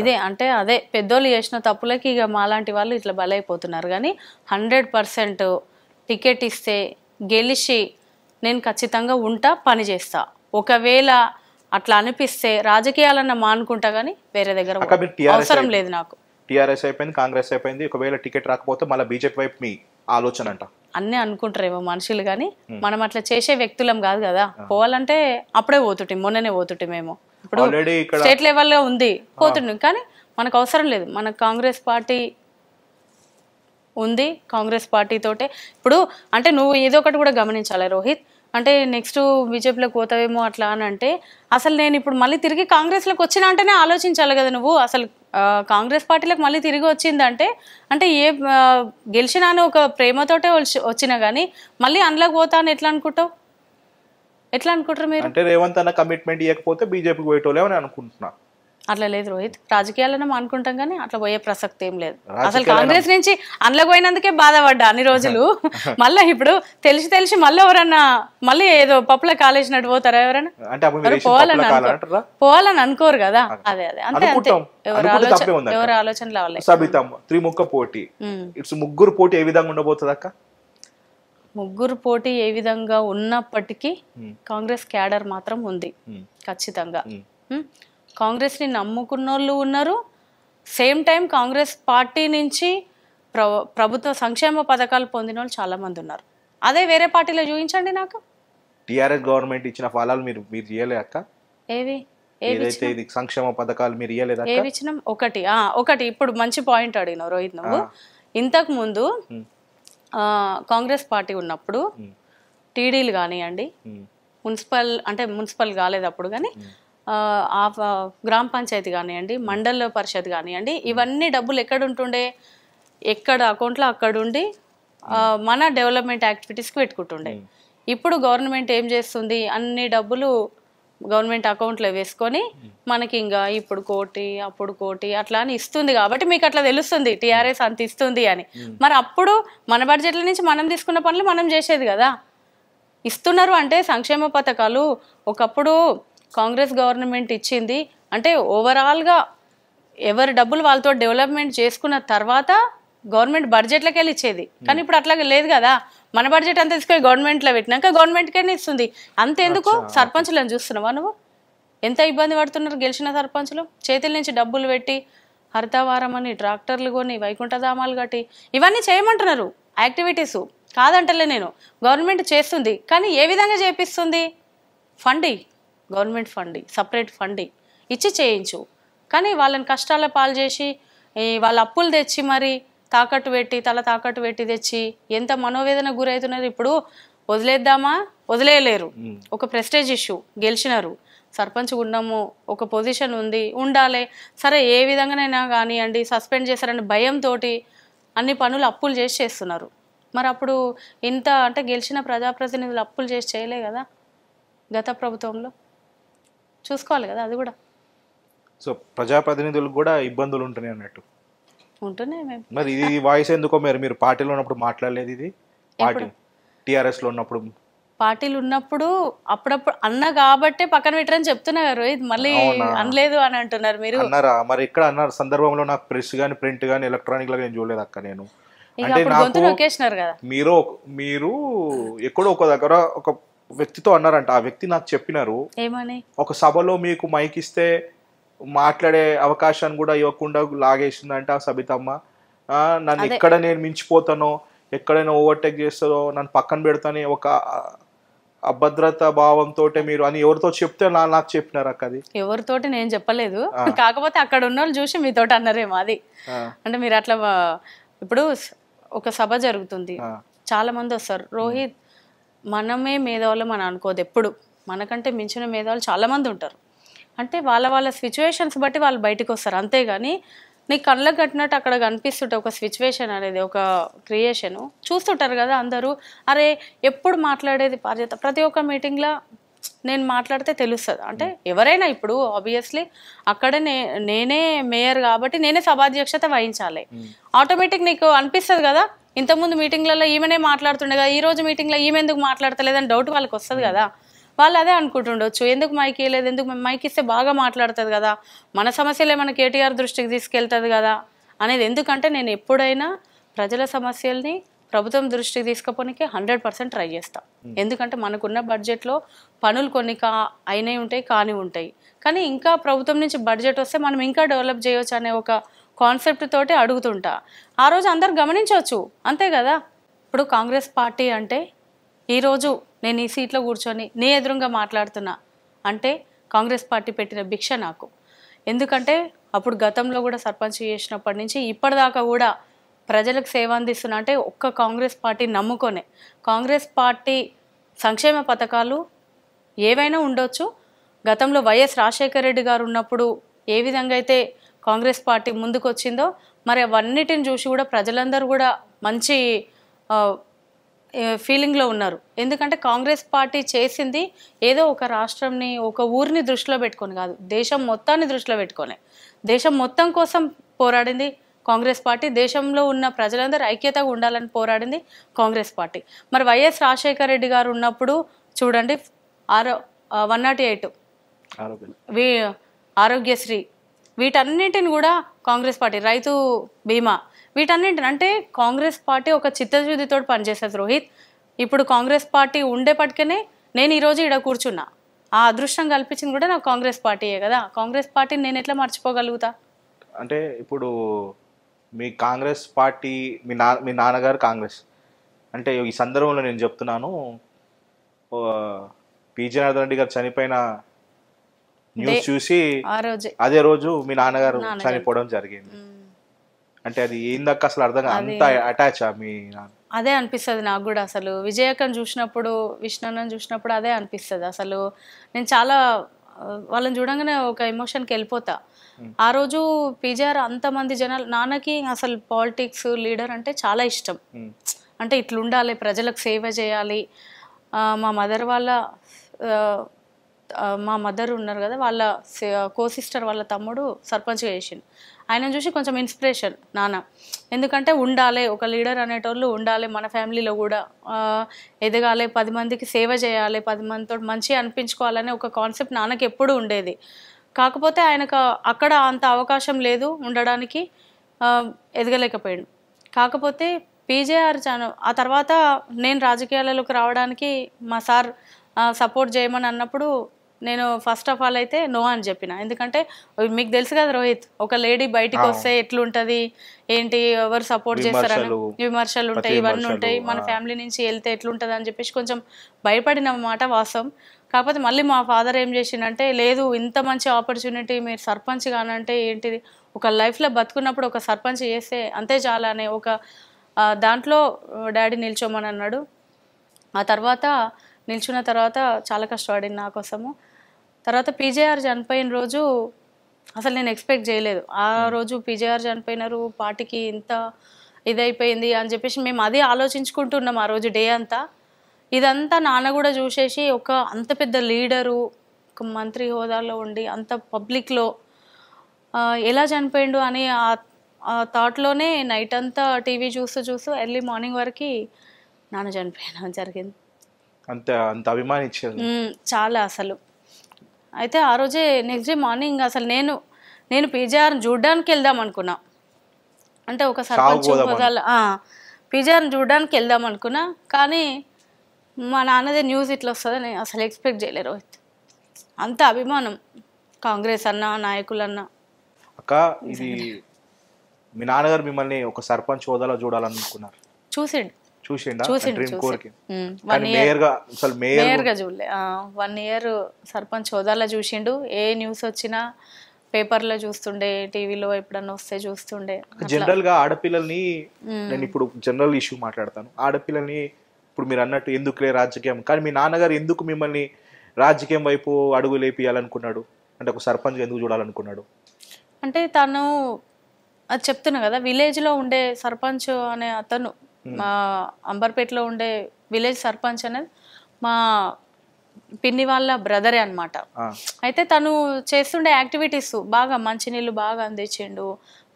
ఇదే అంటే అదే పెద్దోళ్ళు చేసిన తప్పులకి ఇక మాలాంటి వాళ్ళు ఇట్లా బలైపోతున్నారు కానీ హండ్రెడ్ పర్సెంట్ టికెట్ ఇస్తే గెలిచి నేను ఖచ్చితంగా ఉంటా పని చేస్తా ఒకవేళ అట్లా అనిపిస్తే రాజకీయాలన్న మానుకుంటా కానీ వేరే దగ్గర అవసరం లేదు నాకు టీఆర్ఎస్ అయిపోయింది కాంగ్రెస్ అయిపోయింది ఒకవేళ టికెట్ రాకపోతే మళ్ళీ బీజేపీ వైపు మీ ఆలోచన అంట అన్నీ అనుకుంటారేమో మనుషులు కానీ మనం అట్లా చేసే వ్యక్తులం కాదు కదా పోవాలంటే అప్పుడే పోతుంటాం మొన్ననే పోతుంటాం మేము ఇప్పుడు స్టేట్ లెవెల్లో ఉంది పోతుంటాం కానీ మనకు అవసరం లేదు మన కాంగ్రెస్ పార్టీ ఉంది కాంగ్రెస్ పార్టీతోటే ఇప్పుడు అంటే నువ్వు ఏదో ఒకటి కూడా గమనించాలి రోహిత్ అంటే నెక్స్ట్ బీజేపీలోకి పోతావేమో అట్లా అని అంటే అసలు నేను ఇప్పుడు మళ్ళీ తిరిగి కాంగ్రెస్లోకి వచ్చినా అంటేనే ఆలోచించాలి కదా నువ్వు అసలు కాంగ్రెస్ పార్టీలకు మళ్ళీ తిరిగి వచ్చిందంటే అంటే ఏ గెలిచినా ఒక ప్రేమతోటే వచ్చినా కానీ మళ్ళీ అందులోకి పోతాను ఎట్లా అనుకుంటావు ఎట్లా అనుకుంటారు మీరు అంటే రేవంత్ అన్న కమిట్మెంట్ ఇవ్వకపోతే బీజేపీకి పోయేటోలేమని అనుకుంటున్నాను అట్లా లేదు రోహిత్ రాజకీయాలను అనుకుంటాం కానీ అట్లా పోయే ప్రసక్తి ఏం లేదు అసలు కాంగ్రెస్ నుంచి అందులో పోయినందుకే బాధపడ్డా అన్ని రోజులు మళ్ళీ ఇప్పుడు తెలిసి తెలిసి మళ్ళీ ఎవరన్నా మళ్ళీ ఏదో పప్పుల నడు పోతారా ఎవరైనా పోవాలని పోవాలని అనుకోరు కదా అదే అదే అంతే అంతే ఎవరు ఆలోచన ముగ్గురు పోటీ ఏ విధంగా ఉండబోతుంది అక్క ముగ్గురు పోటీ ఏ విధంగా ఉన్నప్పటికీ కాంగ్రెస్ క్యాడర్ మాత్రం ఉంది ఖచ్చితంగా కాంగ్రెస్ని నమ్ముకున్నోళ్ళు ఉన్నారు సేమ్ టైం కాంగ్రెస్ పార్టీ నుంచి ప్రభుత్వ సంక్షేమ పథకాలు పొందిన వాళ్ళు చాలామంది ఉన్నారు అదే వేరే పార్టీలో చూపించండి నాకు టీఆర్ఎస్ గవర్నమెంట్ ఇచ్చిన ఫలాలు మీరు మీరు చేయలే అక్క ఏవి ఏదైతే ఇది సంక్షేమ పథకాలు మీరు ఇవ్వలేదా ఏవి ఇచ్చిన ఒకటి ఒకటి ఇప్పుడు మంచి పాయింట్ అడిగినావు రోహిత్ నువ్వు ఇంతకు ముందు కాంగ్రెస్ పార్టీ ఉన్నప్పుడు టీడీలు కానివ్వండి మున్సిపల్ అంటే మున్సిపల్ కాలేదు అప్పుడు కానీ గ్రామ పంచాయతీ కానివ్వండి మండల పరిషత్ కానివ్వండి ఇవన్నీ డబ్బులు ఎక్కడుంటుండే ఎక్కడ అకౌంట్లో అక్కడుండి మన డెవలప్మెంట్ యాక్టివిటీస్కి పెట్టుకుంటుండే ఇప్పుడు గవర్నమెంట్ ఏం చేస్తుంది అన్ని డబ్బులు గవర్నమెంట్ అకౌంట్లో వేసుకొని మనకి ఇంకా ఇప్పుడు కోటి అప్పుడు కోటి అట్లా అని ఇస్తుంది కాబట్టి మీకు అట్లా తెలుస్తుంది టీఆర్ఎస్ అంత ఇస్తుంది అని మరి అప్పుడు మన బడ్జెట్ల నుంచి మనం తీసుకున్న పనులు మనం చేసేది కదా ఇస్తున్నారు అంటే సంక్షేమ పథకాలు ఒకప్పుడు కాంగ్రెస్ గవర్నమెంట్ ఇచ్చింది అంటే ఓవరాల్గా ఎవరి డబ్బులు వాళ్ళతో డెవలప్మెంట్ చేసుకున్న తర్వాత గవర్నమెంట్ బడ్జెట్లోకి వెళ్ళి ఇచ్చేది కానీ ఇప్పుడు అట్లాగే లేదు కదా మన బడ్జెట్ అంత తీసుకొని గవర్నమెంట్లో పెట్టినాక గవర్నమెంట్కే ఇస్తుంది అంతెందుకు సర్పంచులను చూస్తున్నావా నువ్వు ఎంత ఇబ్బంది పడుతున్నారు గెలిచిన సర్పంచులు చేతుల నుంచి డబ్బులు పెట్టి హరితవారం అని ట్రాక్టర్లు కొని వైకుంఠధామాలు కట్టి ఇవన్నీ చేయమంటున్నారు యాక్టివిటీస్ కాదంటలే నేను గవర్నమెంట్ చేస్తుంది కానీ ఏ విధంగా చేపిస్తుంది ఫండి గవర్నమెంట్ ఫండ్ సపరేట్ ఫండ్ ఇచ్చి చేయించు కానీ వాళ్ళని కష్టాల పాలు చేసి వాళ్ళ అప్పులు తెచ్చి మరి తాకట్టు పెట్టి తల తాకట్టు పెట్టి తెచ్చి ఎంత మనోవేదన గురవుతున్నారు ఇప్పుడు వదిలేద్దామా వదిలేయలేరు ఒక ప్రెస్టేజ్ ఇష్యూ గెలిచినారు సర్పంచ్ ఉన్నాము ఒక పొజిషన్ ఉంది ఉండాలి సరే ఏ విధంగానైనా కానివ్వండి సస్పెండ్ చేశారని భయంతో అన్ని పనులు అప్పులు చేసి చేస్తున్నారు మరి అప్పుడు ఇంత అంటే గెలిచిన ప్రజాప్రతినిధులు అప్పులు చేసి చేయలే కదా గత ప్రభుత్వంలో చూసుకోవాలి కదా అది కూడా సో ప్రజాప్రతినిధులకు కూడా ఇబ్బందులు ఉంటున్నాయి అన్నట్టు ఉంటున్నాయి మేము మరి ఇది వాయిస్ ఎందుకో మరి మీరు పార్టీలో ఉన్నప్పుడు మాట్లాడలేదు ఇది పార్టీ లో ఉన్నప్పుడు పార్టీలు ఉన్నప్పుడు అప్పుడప్పుడు అన్న కాబట్టే పక్కన పెట్టరని చెప్తున్నారు ఇది మళ్ళీ అనలేదు అని అంటున్నారు మీరు అన్నారా మరి ఇక్కడ అన్నారు సందర్భంలో నాకు ప్రెస్ కానీ ప్రింట్ కానీ ఎలక్ట్రానిక్ లాగా నేను చూడలేదు అక్క నేను అంటే మీరు మీరు ఎక్కడో ఒక దగ్గర ఒక వ్యక్తితో అన్నారంట ఆ వ్యక్తి నాకు చెప్పినారు ఒక సభలో మీకు మైక్ ఇస్తే మాట్లాడే అవకాశాన్ని కూడా ఇవ్వకుండా లాగేసిందంట ఆ సబితమ్మ నన్ను ఎక్కడ నేను మించిపోతానో ఎక్కడైనా ఓవర్టేక్ చేస్తానో నన్ను పక్కన పెడతానే ఒక అభద్రత భావంతో మీరు అని ఎవరితో చెప్తే నా నాకు చెప్పినారు అక్క అది ఎవరితో నేను చెప్పలేదు కాకపోతే అక్కడ ఉన్న వాళ్ళు చూసి మీతో అన్నారేమో అది అంటే మీరు అట్లా ఇప్పుడు ఒక సభ జరుగుతుంది చాలా మంది వస్తారు రోహిత్ మనమే మేధావులు మనం అనుకోదు ఎప్పుడు మనకంటే మించిన మేధావులు చాలామంది ఉంటారు అంటే వాళ్ళ వాళ్ళ సిచ్యువేషన్స్ బట్టి వాళ్ళు బయటకు వస్తారు అంతేగాని నీకు కళ్ళకు కట్టినట్టు అక్కడ కనిపిస్తుంటే ఒక సిచ్యువేషన్ అనేది ఒక క్రియేషను చూస్తుంటారు కదా అందరూ అరే ఎప్పుడు మాట్లాడేది బాధ్యత ప్రతి ఒక్క మీటింగ్లో నేను మాట్లాడితే తెలుస్తుంది అంటే ఎవరైనా ఇప్పుడు ఆబ్వియస్లీ అక్కడ నే నేనే మేయర్ కాబట్టి నేనే సభాధ్యక్షత వహించాలి ఆటోమేటిక్ నీకు అనిపిస్తుంది కదా ఇంతకుముందు మీటింగ్లలో ఈమెనే మాట్లాడుతుండగా ఈ రోజు మీటింగ్లో ఈమె ఎందుకు మాట్లాడతలేదని డౌట్ వాళ్ళకి వస్తుంది కదా వాళ్ళు అదే అనుకుంటుండొచ్చు ఎందుకు మైక్ ఇవ్వలేదు ఎందుకు మైక్ ఇస్తే బాగా మాట్లాడుతుంది కదా మన సమస్యలే మన కేటీఆర్ దృష్టికి తీసుకెళ్తుంది కదా అనేది ఎందుకంటే నేను ఎప్పుడైనా ప్రజల సమస్యల్ని ప్రభుత్వం దృష్టికి తీసుకపోనికి హండ్రెడ్ పర్సెంట్ ట్రై చేస్తాం ఎందుకంటే మనకున్న బడ్జెట్లో పనులు కొన్ని కా అయినవి ఉంటాయి కానీ ఉంటాయి కానీ ఇంకా ప్రభుత్వం నుంచి బడ్జెట్ వస్తే మనం ఇంకా డెవలప్ చేయవచ్చు అనే ఒక కాన్సెప్ట్ తోటి అడుగుతుంటా ఆ రోజు అందరు గమనించవచ్చు అంతే కదా ఇప్పుడు కాంగ్రెస్ పార్టీ అంటే ఈరోజు నేను ఈ సీట్లో కూర్చొని నీ ఎదురుగా మాట్లాడుతున్నా అంటే కాంగ్రెస్ పార్టీ పెట్టిన భిక్ష నాకు ఎందుకంటే అప్పుడు గతంలో కూడా సర్పంచ్ చేసినప్పటి నుంచి ఇప్పటిదాకా కూడా ప్రజలకు సేవ అందిస్తున్నా అంటే ఒక్క కాంగ్రెస్ పార్టీ నమ్ముకొనే కాంగ్రెస్ పార్టీ సంక్షేమ పథకాలు ఏవైనా ఉండొచ్చు గతంలో వైఎస్ రాజశేఖర రెడ్డి గారు ఉన్నప్పుడు ఏ విధంగా అయితే కాంగ్రెస్ పార్టీ ముందుకు వచ్చిందో మరి అవన్నిటిని చూసి కూడా ప్రజలందరూ కూడా మంచి ఫీలింగ్లో ఉన్నారు ఎందుకంటే కాంగ్రెస్ పార్టీ చేసింది ఏదో ఒక రాష్ట్రంని ఒక ఊరిని దృష్టిలో పెట్టుకొని కాదు దేశం మొత్తాన్ని దృష్టిలో పెట్టుకొని దేశం మొత్తం కోసం పోరాడింది కాంగ్రెస్ పార్టీ దేశంలో ఉన్న ప్రజలందరూ ఐక్యతగా ఉండాలని పోరాడింది కాంగ్రెస్ పార్టీ మరి వైఎస్ రాజశేఖర రెడ్డి గారు ఉన్నప్పుడు చూడండి ఆరో వన్ నాట్ ఎయిట్ ఆరోగ్యశ్రీ వీటన్నింటిని కూడా కాంగ్రెస్ పార్టీ రైతు బీమా వీటన్నింటిని అంటే కాంగ్రెస్ పార్టీ ఒక చిత్తశుద్ధితో పనిచేసేది రోహిత్ ఇప్పుడు కాంగ్రెస్ పార్టీ ఉండేపటికనే నేను ఈరోజు ఇక్కడ కూర్చున్నా ఆ అదృష్టం కల్పించింది కూడా నాకు కాంగ్రెస్ పార్టీయే కదా కాంగ్రెస్ పార్టీని నేను ఎట్లా మర్చిపోగలుగుతా అంటే ఇప్పుడు మీ కాంగ్రెస్ పార్టీ మీ నా మీ నాన్నగారు కాంగ్రెస్ అంటే ఈ సందర్భంలో నేను చెప్తున్నాను పి జనార్దన్ రెడ్డి గారు చనిపోయిన న్యూస్ చూసి అదే రోజు మీ నాన్నగారు చనిపోవడం జరిగింది అంటే అది ఏందక్క అసలు అర్థం అంత అటాచ్ మీ అదే అనిపిస్తుంది నాకు కూడా అసలు విజయకం చూసినప్పుడు విష్ణును చూసినప్పుడు అదే అనిపిస్తుంది అసలు నేను చాలా వాళ్ళని చూడంగానే ఒక ఎమోషన్కి వెళ్ళిపోతా ఆ రోజు పీజీఆర్ అంతమంది జనాలు నాన్నకి అసలు పాలిటిక్స్ లీడర్ అంటే చాలా ఇష్టం అంటే ఇట్లుండాలి ప్రజలకు సేవ చేయాలి మా మదర్ వాళ్ళ మా మదర్ ఉన్నారు కదా వాళ్ళ కో సిస్టర్ వాళ్ళ తమ్ముడు సర్పంచ్గా చేసిండు ఆయన చూసి కొంచెం ఇన్స్పిరేషన్ నాన్న ఎందుకంటే ఉండాలి ఒక లీడర్ అనేటోళ్ళు ఉండాలి మన ఫ్యామిలీలో కూడా ఎదగాలి పది మందికి సేవ చేయాలి పది మందితో మంచి అనిపించుకోవాలనే ఒక కాన్సెప్ట్ నాన్నకి ఎప్పుడు ఉండేది కాకపోతే ఆయనకు అక్కడ అంత అవకాశం లేదు ఉండడానికి ఎదగలేకపోయాడు కాకపోతే పీజేఆర్ చాను ఆ తర్వాత నేను రాజకీయాలలోకి రావడానికి మా సార్ సపోర్ట్ చేయమని అన్నప్పుడు నేను ఫస్ట్ ఆఫ్ ఆల్ అయితే నో అని చెప్పిన ఎందుకంటే మీకు తెలుసు కదా రోహిత్ ఒక లేడీ బయటికి వస్తే ఎట్లుంటది ఏంటి ఎవరు సపోర్ట్ చేస్తారని విమర్శలు ఉంటాయి ఇవన్నీ ఉంటాయి మన ఫ్యామిలీ నుంచి వెళ్తే ఎట్లుంటది అని చెప్పేసి కొంచెం భయపడిన మాట వాస్తవం కాకపోతే మళ్ళీ మా ఫాదర్ ఏం చేసిండంటే లేదు ఇంత మంచి ఆపర్చునిటీ మీరు సర్పంచ్ కానంటే ఏంటిది ఒక లైఫ్లో బతుకున్నప్పుడు ఒక సర్పంచ్ చేస్తే అంతే చాలా అనే ఒక దాంట్లో డాడీ నిల్చోమని అన్నాడు ఆ తర్వాత నిల్చున్న తర్వాత చాలా కష్టపడింది నా కోసము తర్వాత పీజేఆర్ చనిపోయిన రోజు అసలు నేను ఎక్స్పెక్ట్ చేయలేదు ఆ hmm. రోజు పీజేఆర్ చనిపోయినారు పార్టీకి ఇంత ఇదైపోయింది అని చెప్పేసి మేము అదే ఆలోచించుకుంటున్నాం ఆ రోజు డే అంతా ఇదంతా నాన్న కూడా చూసేసి ఒక అంత పెద్ద లీడరు ఒక మంత్రి హోదాలో ఉండి అంత పబ్లిక్లో ఎలా చనిపోయిండు అని ఆ థాట్లోనే నైట్ అంతా టీవీ చూస్తూ చూస్తూ ఎర్లీ మార్నింగ్ వరకు నాన్న చనిపోయినా జరిగింది అంత అంత అభిమానించారు చాలా అసలు అయితే ఆ రోజే నెక్స్ట్ డే మార్నింగ్ అసలు నేను నేను పీజీఆర్ చూడడానికి వెళ్దాం అనుకున్నా అంటే ఒక సర్పంచ్ హోదాలో పీజీఆర్ని చూడడానికి వెళ్దాం అనుకున్నా కానీ మా నాన్నదే న్యూస్ ఇట్లా వస్తుందని అసలు ఎక్స్పెక్ట్ చేయలేరు రోహిత్ అంత అభిమానం కాంగ్రెస్ అన్న నాయకులన్నా అక్క ఇది మీ నాన్నగారు మిమ్మల్ని ఒక సర్పంచ్ హోదాలో చూడాలనుకున్నారు చూసిండు గా చూడలే వన్ ఇయర్ సర్పంచ్ హోదాలో చూసిండు ఏ న్యూస్ వచ్చినా పేపర్లో చూస్తుండే టీవీలో ఎప్పుడన్నా వస్తే చూస్తుండే జనరల్ గా ఆడపిల్లల్ని నేను ఇప్పుడు జనరల్ ఇష్యూ మాట్లాడతాను ఆడపిల్లల్ని ఇప్పుడు మీరు అన్నట్టు ఎందుకులే రాజకీయం కానీ మీ నాన్నగారు ఎందుకు మిమ్మల్ని రాజకీయం వైపు అడుగు లేపియాలనుకున్నాడు అంటే ఒక సర్పంచ్ ఎందుకు చూడాలనుకున్నాడు అంటే తను అది చెప్తున్నా కదా విలేజ్లో ఉండే సర్పంచ్ అనే అతను మా అంబర్పేటలో ఉండే విలేజ్ సర్పంచ్ అనేది మా పిన్ని వాళ్ళ బ్రదరే అనమాట అయితే తను చేస్తుండే యాక్టివిటీస్ బాగా మంచినీళ్ళు బాగా అందించిండు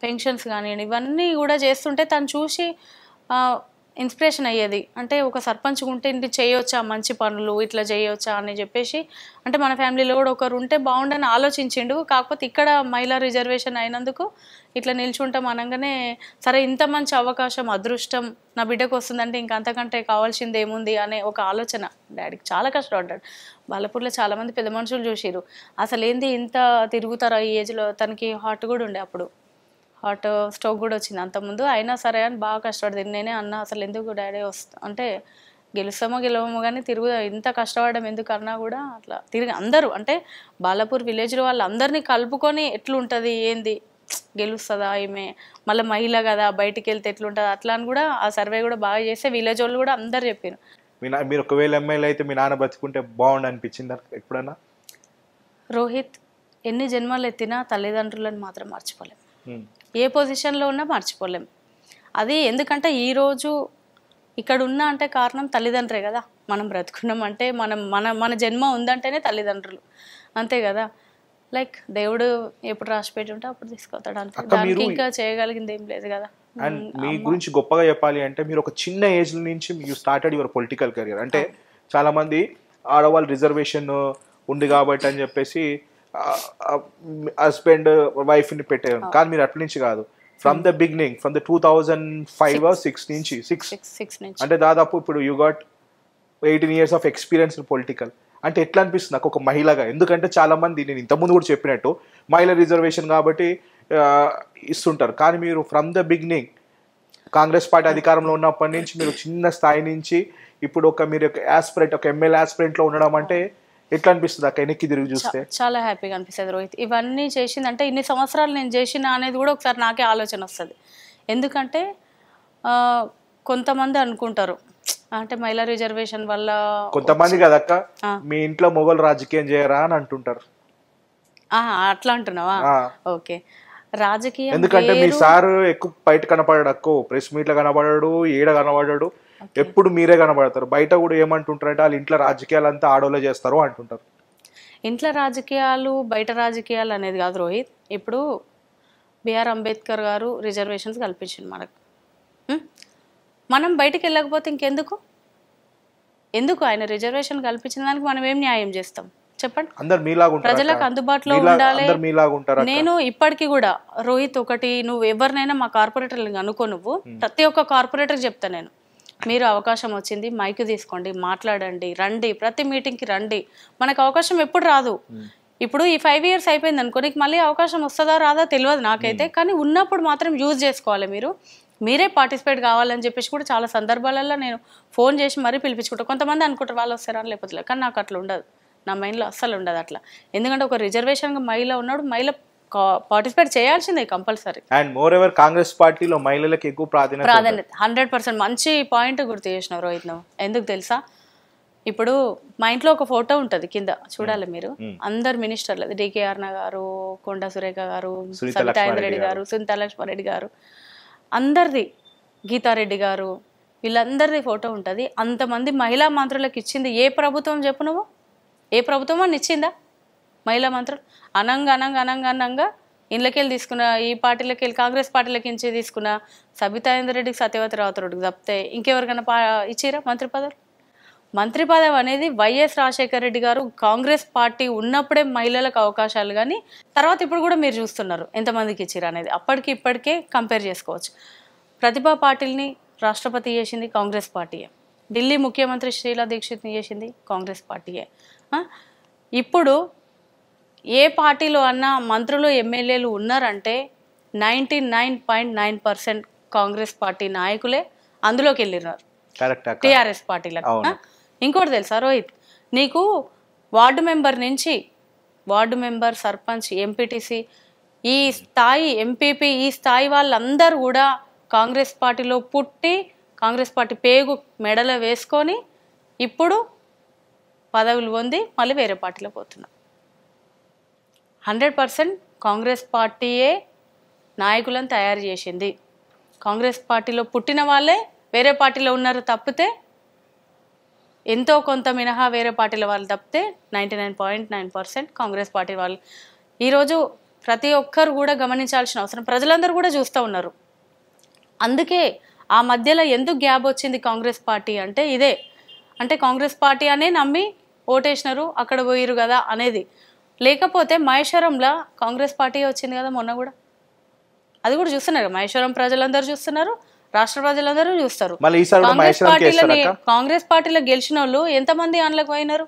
పెన్షన్స్ కానీ ఇవన్నీ కూడా చేస్తుంటే తను చూసి ఇన్స్పిరేషన్ అయ్యేది అంటే ఒక సర్పంచ్ ఉంటే ఇంటి చేయొచ్చా మంచి పనులు ఇట్లా చేయొచ్చా అని చెప్పేసి అంటే మన ఫ్యామిలీలో కూడా ఒకరు ఉంటే బాగుండని ఆలోచించిండు కాకపోతే ఇక్కడ మహిళా రిజర్వేషన్ అయినందుకు ఇట్లా నిల్చుంటాం అనగానే సరే ఇంత మంచి అవకాశం అదృష్టం నా బిడ్డకు వస్తుందంటే ఇంక అంతకంటే కావాల్సింది ఏముంది అనే ఒక ఆలోచన డాడీకి చాలా కష్టపడ్డాడు బాలపూర్లో చాలామంది పెద్ద మనుషులు చూసిరు అసలు ఏంది ఇంత తిరుగుతారు ఈ ఏజ్లో తనకి హార్ట్ కూడా ఉండే అప్పుడు హాట్ స్టవ్ కూడా వచ్చింది అంతకుముందు అయినా సరే అని బాగా కష్టపడింది నేనే అన్న అసలు ఎందుకు డాడీ వస్తా అంటే గెలుస్తామో గెలవమో కానీ తిరుగు ఇంత కష్టపడడం ఎందుకన్నా కూడా అట్లా తిరిగి అందరూ అంటే బాలాపూర్ విలేజ్లో అందరినీ కలుపుకొని ఎట్లుంటుంది ఏంది గెలుస్తుందా ఏమే మళ్ళీ మహిళ కదా బయటికి వెళ్తే ఎట్లుంటుంది అట్లా అని కూడా ఆ సర్వే కూడా బాగా చేస్తే విలేజ్ వాళ్ళు కూడా అందరు చెప్పారు మీ మీరు ఒకవేళ ఎమ్మెల్యే అయితే మీ నాన్న బతుకుంటే బాగుండు అనిపించింది ఎప్పుడన్నా రోహిత్ ఎన్ని జన్మలు ఎత్తినా తల్లిదండ్రులను మాత్రం మర్చిపోలేము ఏ పొజిషన్లో ఉన్నా మర్చిపోలేం అది ఎందుకంటే ఈరోజు ఇక్కడ ఉన్నా అంటే కారణం తల్లిదండ్రే కదా మనం బ్రతుకున్నాం అంటే మనం మన మన జన్మ ఉందంటేనే తల్లిదండ్రులు అంతే కదా లైక్ దేవుడు ఎప్పుడు రాసి పెట్టి ఉంటే అప్పుడు తీసుకొస్తాడు అంటే దానికి ఇంకా చేయగలిగింది ఏం లేదు కదా అండ్ మీ గురించి గొప్పగా చెప్పాలి అంటే మీరు ఒక చిన్న ఏజ్ నుంచి you started your political career అంటే చాలా మంది ఆడవాళ్ళు రిజర్వేషన్ ఉంది కాబట్టి అని చెప్పేసి హస్బెండ్ వైఫ్ని పెట్టాను కానీ మీరు అప్పటి నుంచి కాదు from the beginning from the two thousand five six నుంచి సిక్స్ అంటే దాదాపు ఇప్పుడు you got eighteen years of experience in political అంటే ఎట్లా అనిపిస్తుంది నాకు ఒక మహిళగా ఎందుకంటే చాలా మంది నేను ఇంతకుముందు కూడా చెప్పినట్టు మహిళ రిజర్వేషన్ కాబట్టి ఇస్తుంటారు కానీ మీరు from the beginning Congress party అధికారంలో ఉన్నప్పటి నుంచి మీరు చిన్న స్థాయి నుంచి ఇప్పుడు ఒక మీరు ఒక ఆస్పిరెంట్ ఒక ఎమ్మెల్యే ఆస్పిరెంట్లో ఉండడం అంటే ఎట్లా అనిపిస్తుంది అక్క వెనక్కి తిరిగి చూస్తే చాలా హ్యాపీగా అనిపిస్తుంది రోహిత్ ఇవన్నీ చేసింది అంటే ఇన్ని సంవత్సరాలు నేను చేసిన అనేది కూడా ఒకసారి నాకే ఆలోచన వస్తుంది ఎందుకంటే కొంతమంది అనుకుంటారు అంటే మహిళా రిజర్వేషన్ వల్ల కొంతమంది కదక్క మీ ఇంట్లో మొగల్ రాజకీయం చేయరా అని అంటుంటారు అట్లా అంటున్నావా ఓకే రాజకీయం ఎందుకంటే మీ సార్ ఎక్కువ బయట కనపడాడు అక్కో ప్రెస్ లో కనపడాడు ఏడ కనబడాడు ఎప్పుడు మీరే కనబడతారు బయట కూడా ఏమంటుంటారంటే వాళ్ళు ఇంట్లో రాజకీయాలు అంతా ఆడోలే చేస్తారు అంటుంటారు ఇంట్లో రాజకీయాలు బయట రాజకీయాలు అనేది కాదు రోహిత్ ఇప్పుడు బిఆర్ అంబేద్కర్ గారు రిజర్వేషన్స్ కల్పించింది మనకు మనం బయటికి వెళ్ళకపోతే ఇంకెందుకు ఎందుకు ఆయన రిజర్వేషన్ కల్పించిన దానికి మనం ఏం న్యాయం చేస్తాం చెప్పండి ప్రజలకు అందుబాటులో ఉండాలి నేను ఇప్పటికీ కూడా రోహిత్ ఒకటి నువ్వు ఎవరినైనా మా కార్పొరేటర్ అనుకో నువ్వు ప్రతి ఒక్క కార్పొరేటర్ చెప్తా నేను మీరు అవకాశం వచ్చింది మైక్ తీసుకోండి మాట్లాడండి రండి ప్రతి మీటింగ్కి రండి మనకు అవకాశం ఎప్పుడు రాదు ఇప్పుడు ఈ ఫైవ్ ఇయర్స్ అయిపోయింది అనుకో నీకు మళ్ళీ అవకాశం వస్తుందా రాదా తెలియదు నాకైతే కానీ ఉన్నప్పుడు మాత్రం యూజ్ చేసుకోవాలి మీరు మీరే పార్టిసిపేట్ కావాలని చెప్పేసి కూడా చాలా సందర్భాలలో నేను ఫోన్ చేసి మరీ పిలిపించుకుంటాను కొంతమంది అనుకుంటారు వాళ్ళు వస్తారా లేకపోతే కానీ నాకు అట్లా ఉండదు నా మైండ్లో అస్సలు ఉండదు అట్లా ఎందుకంటే ఒక రిజర్వేషన్గా మైలో ఉన్నాడు మైలో పార్టిసిపేట్ చేయాల్సిందే compulsory and more ever Congress పార్టీలో మహిళలకు ఎక్కువ ప్రాధాన్యత ప్రాధాన్యత హండ్రెడ్ పర్సెంట్ మంచి పాయింట్ గుర్తు చేసిన రోహిత్ నువ్వు ఎందుకు తెలుసా ఇప్పుడు మా ఇంట్లో ఒక ఫోటో ఉంటుంది కింద చూడాలి hmm. మీరు hmm. అందరు మినిస్టర్లు డికే అర్ణ గారు కొండ సురేఖ గారు సవితాయేంద్ర రెడ్డి గారు సునీతా లక్ష్మారెడ్డి గారు అందరిది గీతారెడ్డి గారు వీళ్ళందరిది ఫోటో ఉంటుంది అంతమంది మహిళా మంత్రులకు ఇచ్చింది ఏ ప్రభుత్వం చెప్పు నువ్వు ఏ ప్రభుత్వం అని ఇచ్చిందా మహిళా మంత్రులు అనంగా అనంగా అనంగా అనంగా ఇళ్ళకెళ్ళి తీసుకున్న ఈ పార్టీలకి వెళ్ళి కాంగ్రెస్ పార్టీలకి ఇచ్చి తీసుకున్న సబితాయేందర్ రెడ్డికి సత్యవతి రెడ్డికి తప్పితే ఇంకెవరికైనా పా ఇచ్చిరా మంత్రి పదవులు మంత్రి పదవి అనేది వైఎస్ రాజశేఖర రెడ్డి గారు కాంగ్రెస్ పార్టీ ఉన్నప్పుడే మహిళలకు అవకాశాలు కానీ తర్వాత ఇప్పుడు కూడా మీరు చూస్తున్నారు ఎంతమందికి ఇచ్చారు అనేది అప్పటికి ఇప్పటికే కంపేర్ చేసుకోవచ్చు ప్రతిభా పార్టీని రాష్ట్రపతి చేసింది కాంగ్రెస్ పార్టీయే ఢిల్లీ ముఖ్యమంత్రి శీలా దీక్షిత్ని చేసింది కాంగ్రెస్ పార్టీయే ఇప్పుడు ఏ పార్టీలో అన్నా మంత్రులు ఎమ్మెల్యేలు ఉన్నారంటే ninety nine point nine percent Congress party నాయకులే అందులోకి వెళ్ళినారు టీఆర్ఎస్ పార్టీలకు ఇంకోటి తెలుసా రోహిత్ నీకు వార్డు మెంబర్ నుంచి వార్డు మెంబర్ సర్పంచ్ ఎంపీటీసీ ఈ స్థాయి ఎంపీపీ ఈ స్థాయి వాళ్ళందరూ కూడా కాంగ్రెస్ పార్టీలో పుట్టి కాంగ్రెస్ పార్టీ పేగు మెడలో వేసుకొని ఇప్పుడు పదవులు పొంది మళ్ళీ వేరే పార్టీలో పోతున్నారు హండ్రెడ్ పర్సెంట్ కాంగ్రెస్ పార్టీయే నాయకులను తయారు చేసింది కాంగ్రెస్ పార్టీలో పుట్టిన వాళ్ళే వేరే పార్టీలో ఉన్నారు తప్పితే ఎంతో కొంత మినహా వేరే పార్టీల వాళ్ళు తప్పితే ninety nine point nine percent Congress party వాళ్ళు ఈరోజు ప్రతి ఒక్కరు కూడా గమనించాల్సిన అవసరం ప్రజలందరూ కూడా చూస్తూ ఉన్నారు అందుకే ఆ మధ్యలో ఎందుకు గ్యాప్ వచ్చింది కాంగ్రెస్ పార్టీ అంటే ఇదే అంటే కాంగ్రెస్ పార్టీ అనే నమ్మి ఓటేసినారు అక్కడ పోయిరు కదా అనేది లేకపోతే మహేశ్వరంలో కాంగ్రెస్ పార్టీ వచ్చింది కదా మొన్న కూడా అది కూడా చూస్తున్నారు మహేశ్వరం ప్రజలందరూ చూస్తున్నారు రాష్ట్ర ప్రజలందరూ చూస్తారు కాంగ్రెస్ పార్టీలని కాంగ్రెస్ పార్టీలో గెలిచిన వాళ్ళు ఎంతమంది ఆన్లకు పోయినారు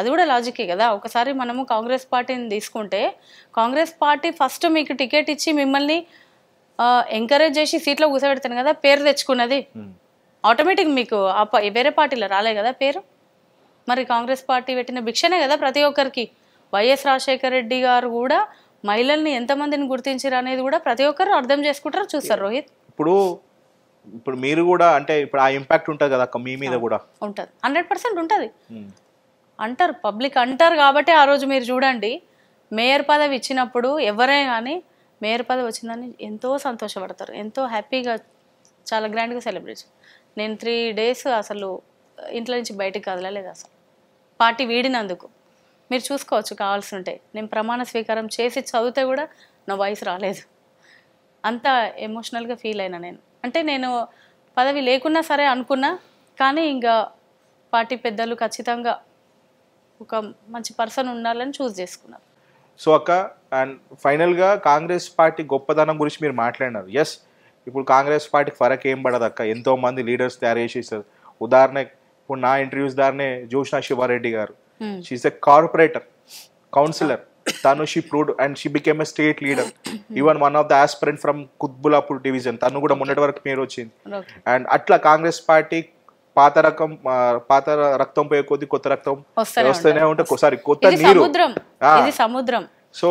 అది కూడా లాజికే కదా ఒకసారి మనము కాంగ్రెస్ పార్టీని తీసుకుంటే కాంగ్రెస్ పార్టీ ఫస్ట్ మీకు టికెట్ ఇచ్చి మిమ్మల్ని ఎంకరేజ్ చేసి సీట్లో కూర్చోబెడతాను కదా పేరు తెచ్చుకున్నది ఆటోమేటిక్ మీకు వేరే పార్టీలో రాలేదు కదా పేరు మరి కాంగ్రెస్ పార్టీ పెట్టిన భిక్షనే కదా ప్రతి ఒక్కరికి వైఎస్ రాజశేఖర రెడ్డి గారు కూడా మహిళల్ని ఎంతమందిని గుర్తించారు అనేది కూడా ప్రతి ఒక్కరు అర్థం చేసుకుంటారు చూస్తారు రోహిత్ ఇప్పుడు ఇప్పుడు మీరు కూడా అంటే ఇప్పుడు ఆ ఇంపాక్ట్ ఉంటుంది కదా మీ మీద కూడా ఉంటుంది హండ్రెడ్ పర్సెంట్ ఉంటుంది అంటారు పబ్లిక్ అంటారు కాబట్టి ఆ రోజు మీరు చూడండి మేయర్ పదవి ఇచ్చినప్పుడు ఎవరే కానీ మేయర్ పదవి వచ్చిందని ఎంతో సంతోషపడతారు ఎంతో హ్యాపీగా చాలా గ్రాండ్గా సెలబ్రేట్ నేను త్రీ డేస్ అసలు ఇంట్లో నుంచి బయటకు కదలలేదు అసలు పార్టీ వీడినందుకు మీరు చూసుకోవచ్చు కావాల్సి ఉంటే నేను ప్రమాణ స్వీకారం చేసి చదివితే కూడా నా వయసు రాలేదు అంత ఎమోషనల్గా ఫీల్ అయినా నేను అంటే నేను పదవి లేకున్నా సరే అనుకున్నా కానీ ఇంకా పార్టీ పెద్దలు ఖచ్చితంగా ఒక మంచి పర్సన్ ఉండాలని చూస్ చేసుకున్నారు సో అక్క అండ్ ఫైనల్గా కాంగ్రెస్ పార్టీ గొప్పదనం గురించి మీరు మాట్లాడినారు ఎస్ ఇప్పుడు కాంగ్రెస్ పార్టీకి ఫరక్ ఏం పడదు అక్క ఎంతోమంది లీడర్స్ తయారు చేసి ఇస్తారు ఇప్పుడు నా ఇంటర్వ్యూస్ దారినే జోష్నా శివారెడ్డి గారు షీఈస్ ఎ కార్పొరేటర్ కౌన్సిలర్ తను she proved and she became a state leader even one of the aspirant from Quthbullapur division తను కూడా మొన్నటి వరకు పేరు వచ్చింది అండ్ అట్లా కాంగ్రెస్ పార్టీ పాత రకం పాత రక్తం పోయే కొద్ది కొత్త రక్తం వస్తూనే ఉంటే సారీ కొత్త నీరు సముద్రం సో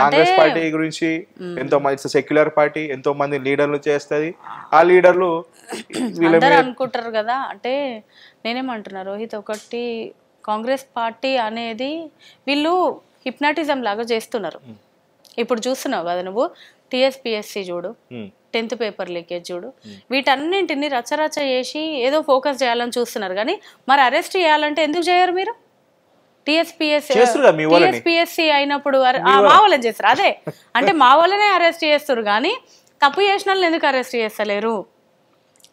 కాంగ్రెస్ పార్టీ గురించి ఎంతో మంది సెక్యులర్ పార్టీ ఎంతో మంది లీడర్లు చేస్తుంది ఆ లీడర్లు అనుకుంటారు కదా అంటే నేనేమంటున్నా రోహిత్ ఒకటి కాంగ్రెస్ పార్టీ అనేది వీళ్ళు హిప్నాటిజం లాగా చేస్తున్నారు ఇప్పుడు చూస్తున్నావు కదా నువ్వు టిఎస్పిఎస్సి చూడు టెన్త్ పేపర్ లీకేజ్ చూడు వీటన్నింటిని రచరచ చేసి ఏదో ఫోకస్ చేయాలని చూస్తున్నారు కానీ మరి అరెస్ట్ చేయాలంటే ఎందుకు చేయరు మీరు టీఎస్పీఎస్ అయినప్పుడు మా వాళ్ళని చేస్తారు అదే అంటే మా వాళ్ళనే అరెస్ట్ చేస్తారు కానీ తప్పు చేసిన వాళ్ళని ఎందుకు అరెస్ట్ చేస్తలేరు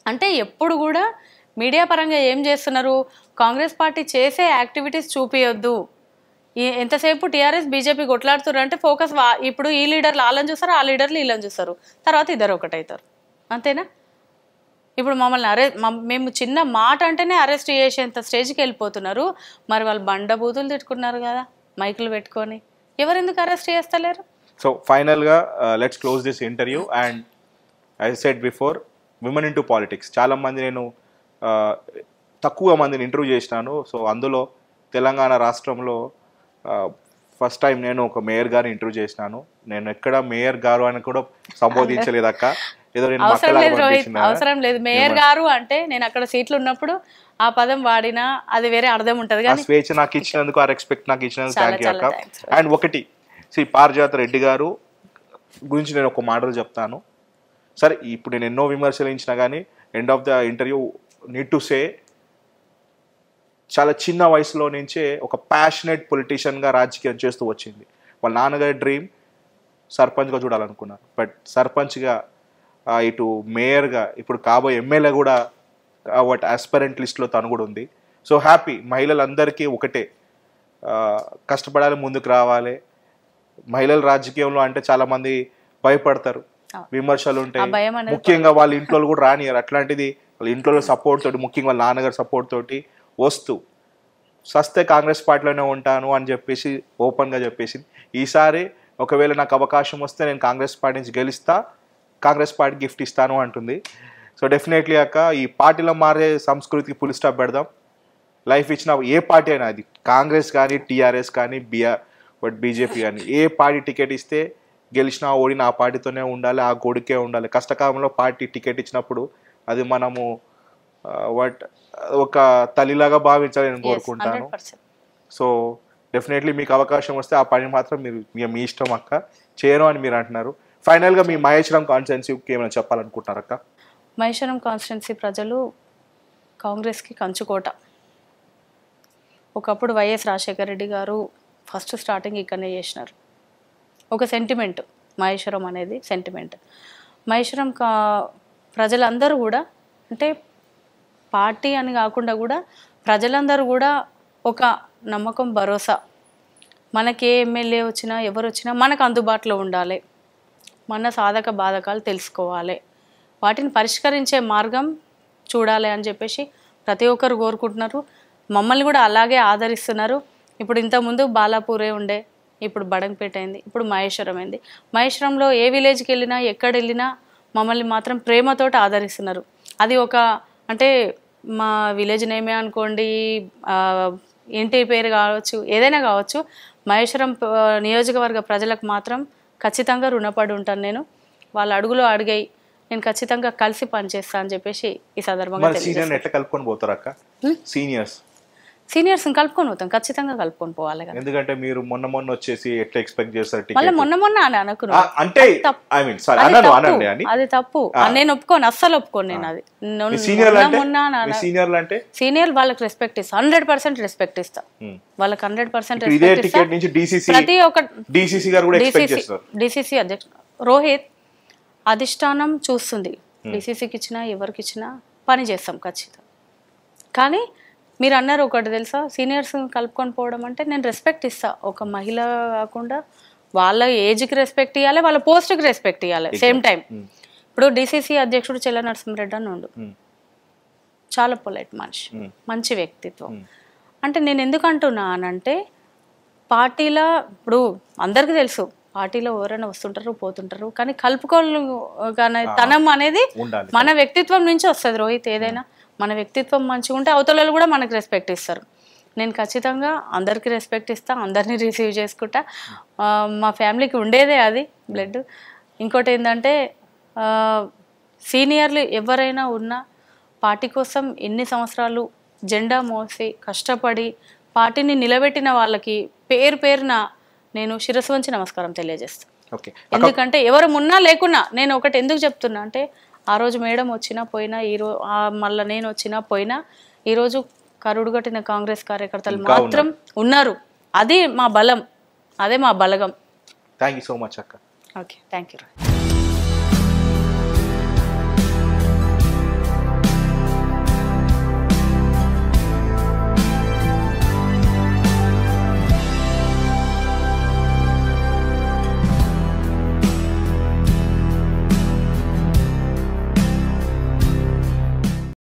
అంటే ఎప్పుడు కూడా మీడియా పరంగా ఏం చేస్తున్నారు కాంగ్రెస్ పార్టీ చేసే యాక్టివిటీస్ చూపియొద్దు ఎంతసేపు టీఆర్ఎస్ బీజేపీ కొట్లాడుతున్నారు అంటే ఫోకస్ ఇప్పుడు ఈ లీడర్లు వాళ్ళని చూస్తారు ఆ లీడర్లు వీళ్ళని చూస్తారు తర్వాత ఇద్దరు ఒకటవుతారు అంతేనా ఇప్పుడు మమ్మల్ని అరే మేము చిన్న మాట అంటేనే అరెస్ట్ చేసేంత స్టేజ్కి వెళ్ళిపోతున్నారు మరి వాళ్ళు బండ బూతులు తిట్టుకున్నారు కదా మైకులు పెట్టుకొని ఎవరు ఎందుకు అరెస్ట్ చేస్తలేరు సో ఫైనల్గా let's close this interview and I set before women in to politics చాలామంది నేను uh, తక్కువ మందిని ఇంటర్వ్యూ చేసినాను సో అందులో తెలంగాణ రాష్ట్రంలో ఫస్ట్ uh, టైం నేను ఒక మేయర్ గారిని ఇంటర్వ్యూ చేసినాను నేను ఎక్కడ మేయర్ గారు అని కూడా సంబోధించలేదక్క ఏదో అవసరం లేదు రోహిత్ అవసరం లేదు మేయర్ గారు అంటే నేను అక్కడ సీట్లు ఉన్నప్పుడు ఆ పదం వాడినా అది వేరే అర్థం ఉంటది స్వేచ్ఛ నాకు ఇచ్చినందుకు ఆ రెస్పెక్ట్ నాకు ఇచ్చినందుకు అండ్ ఒకటి శ్రీ పార్జాత రెడ్డి గారు గురించి నేను ఒక మాటలు చెప్తాను సరే ఇప్పుడు నేను ఎన్నో విమర్శలు ఇచ్చినా కానీ end of the interview need to say చాలా చిన్న వయసులో నుంచే ఒక ప్యాషనెట్ పొలిటీషియన్గా రాజకీయం చేస్తూ వచ్చింది వాళ్ళ నాన్నగారి డ్రీమ్ సర్పంచ్గా చూడాలనుకున్నారు బట్ సర్పంచ్గా ఇటు మేయర్గా ఇప్పుడు కాబోయే ఎమ్మెల్యే కూడా వాటి ఆస్పరెంట్ లిస్ట్లో తను కూడా ఉంది సో హ్యాపీ మహిళలందరికీ ఒకటే కష్టపడాలి ముందుకు రావాలి మహిళల రాజకీయంలో అంటే చాలామంది భయపడతారు విమర్శలు ఉంటాయి ముఖ్యంగా వాళ్ళ ఇంట్లో కూడా రానియారు అట్లాంటిది వాళ్ళ ఇంట్లో సపోర్ట్ తోటి ముఖ్యంగా వాళ్ళ నాన్నగారు సపోర్ట్ తోటి వస్తూ సస్తే కాంగ్రెస్ పార్టీలోనే ఉంటాను అని చెప్పేసి ఓపెన్గా చెప్పేసింది ఈసారి ఒకవేళ నాకు అవకాశం వస్తే నేను కాంగ్రెస్ పార్టీ నుంచి గెలుస్తాను కాంగ్రెస్ పార్టీ గిఫ్ట్ ఇస్తాను అంటుంది సో డెఫినెట్లీ అక్క ఈ పార్టీలో మారే సంస్కృతికి ఫుల్ స్టాప్ పెడదాం లైఫ్ ఇచ్చిన ఏ పార్టీ అయినా అది కాంగ్రెస్ కానీ టీఆర్ఎస్ కానీ బీఆర్ బట్ బీజేపీ కానీ ఏ పార్టీ టికెట్ ఇస్తే గెలిచిన ఓడిన ఆ పార్టీతోనే ఉండాలి ఆ గొడుకే ఉండాలి కష్టకాలంలో పార్టీ టికెట్ ఇచ్చినప్పుడు అది మనము వాట్ ఒక తల్లిలాగా భావించాలి నేను కోరుకుంటాను సో డెఫినెట్లీ మీకు అవకాశం వస్తే ఆ పని మాత్రం మీరు మీ ఇష్టం అక్క చేయరు అని మీరు అంటున్నారు ఫైనల్గా మీ మహేశ్వరం కాన్స్టిట్యూన్సీకి ఏమైనా చెప్పాలనుకుంటున్నారక్క మహేశ్వరం కాన్స్టిట్యున్సీ ప్రజలు కాంగ్రెస్కి కంచుకోట ఒకప్పుడు వైఎస్ రాజశేఖర రెడ్డి గారు ఫస్ట్ స్టార్టింగ్ ఇక్కడనే చేసినారు ఒక సెంటిమెంట్ మహేశ్వరం అనేది సెంటిమెంట్ మహేశ్వరం కా ప్రజలందరూ కూడా అంటే పార్టీ అని కాకుండా కూడా ప్రజలందరూ కూడా ఒక నమ్మకం భరోసా మనకే ఎమ్మెల్యే వచ్చినా ఎవరు వచ్చినా మనకు అందుబాటులో ఉండాలి మన సాధక బాధకాలు తెలుసుకోవాలి వాటిని పరిష్కరించే మార్గం చూడాలి అని చెప్పేసి ప్రతి ఒక్కరు కోరుకుంటున్నారు మమ్మల్ని కూడా అలాగే ఆదరిస్తున్నారు ఇప్పుడు ఇంతకుముందు బాలాపూరే ఉండే ఇప్పుడు బడంగపేట అయింది ఇప్పుడు మహేశ్వరం అయింది మహేశ్వరంలో ఏ విలేజ్కి వెళ్ళినా ఎక్కడ వెళ్ళినా మమ్మల్ని మాత్రం ప్రేమతోటి ఆదరిస్తున్నారు అది ఒక అంటే మా విలేజ్ నేమే అనుకోండి ఇంటి పేరు కావచ్చు ఏదైనా కావచ్చు మహేశ్వరం నియోజకవర్గ ప్రజలకు మాత్రం ఖచ్చితంగా రుణపడి ఉంటాను నేను వాళ్ళ అడుగులో అడిగాయి నేను ఖచ్చితంగా కలిసి పనిచేస్తా అని చెప్పేసి ఈ సందర్భంగా ఎట్లా కలుపుకొని పోతారు అక్క సీనియర్స్ సీనియర్స్ కలుపుకొని పోతాం ఖచ్చితంగా కలుపుకొని పోవాలి ఎందుకంటే మీరు మొన్న మొన్న వచ్చేసి ఎట్లా ఎక్స్పెక్ట్ చేస్తారు మళ్ళీ మొన్న మొన్న అని అనుకున్నాను అంటే ఐ మీన్ సారీ అన్నాను అనండి అని అది తప్పు నేను ఒప్పుకోను అస్సలు ఒప్పుకోను నేను అది సీనియర్ అంటే సీనియర్ అంటే సీనియర్ వాళ్ళకి రెస్పెక్ట్ ఇస్తా హండ్రెడ్ పర్సెంట్ రెస్పెక్ట్ ఇస్తా hmm. వాళ్ళకి హండ్రెడ్ పర్సెంట్ ఇదే టికెట్ నుంచి డిసిసి ప్రతి ఒక్క డిసిసి గారు కూడా ఎక్స్పెక్ట్ చేస్తారు డిసిసి అధ్యక్షుడు రోహిత్ అధిష్టానం చూస్తుంది డిసిసికి hmm. ఇచ్చినా ఎవరికి ఇచ్చినా పని చేస్తాం ఖచ్చితంగా కానీ మీరు అన్నారు ఒకటి తెలుసా సీనియర్స్ కలుపుకొని పోవడం అంటే నేను రెస్పెక్ట్ ఇస్తా ఒక మహిళ కాకుండా వాళ్ళ ఏజ్కి రెస్పెక్ట్ ఇవ్వాలి వాళ్ళ పోస్ట్కి రెస్పెక్ట్ ఇవ్వాలి సేమ్ టైం ఇప్పుడు డిసిసి అధ్యక్షుడు చెల్ల నరసింహరెడ్డి అని ఉండు hmm. చాలా పొలైట్ మనిషి hmm. మంచి వ్యక్తిత్వం hmm. అంటే నేను ఎందుకు అంటున్నా అనంటే పార్టీలో ఇప్పుడు అందరికీ తెలుసు పార్టీలో ఎవరైనా వస్తుంటారు పోతుంటారు కానీ కలుపుకోలు కానీ తనం అనేది మన వ్యక్తిత్వం నుంచి వస్తుంది రోహిత్ ఏదైనా మన వ్యక్తిత్వం మంచిగా ఉంటే అవతలలో కూడా మనకు రెస్పెక్ట్ ఇస్తారు నేను ఖచ్చితంగా అందరికీ రెస్పెక్ట్ ఇస్తాను అందరినీ రిసీవ్ చేసుకుంటా మా ఫ్యామిలీకి ఉండేదే అది బ్లడ్ ఇంకోటి ఏంటంటే సీనియర్లు ఎవరైనా ఉన్నా పార్టీ కోసం ఎన్ని సంవత్సరాలు జెండా మోసి కష్టపడి పార్టీని నిలబెట్టిన వాళ్ళకి పేరు పేరున నేను శిరస్సు వంచి నమస్కారం తెలియజేస్తాను ఎందుకంటే ఎవరు ఉన్నా లేకున్నా నేను ఒకటి ఎందుకు చెప్తున్నా అంటే ఆ రోజు మేడం వచ్చినా పోయినా ఈ రోజు మళ్ళీ నేను వచ్చినా పోయినా ఈరోజు కరుడుగట్టిన కాంగ్రెస్ కార్యకర్తలు మాత్రం ఉన్నారు అదే మా బలం అదే మా బలగం థ్యాంక్ యూ సో మచ్ అక్క ఓకే థ్యాంక్ యూ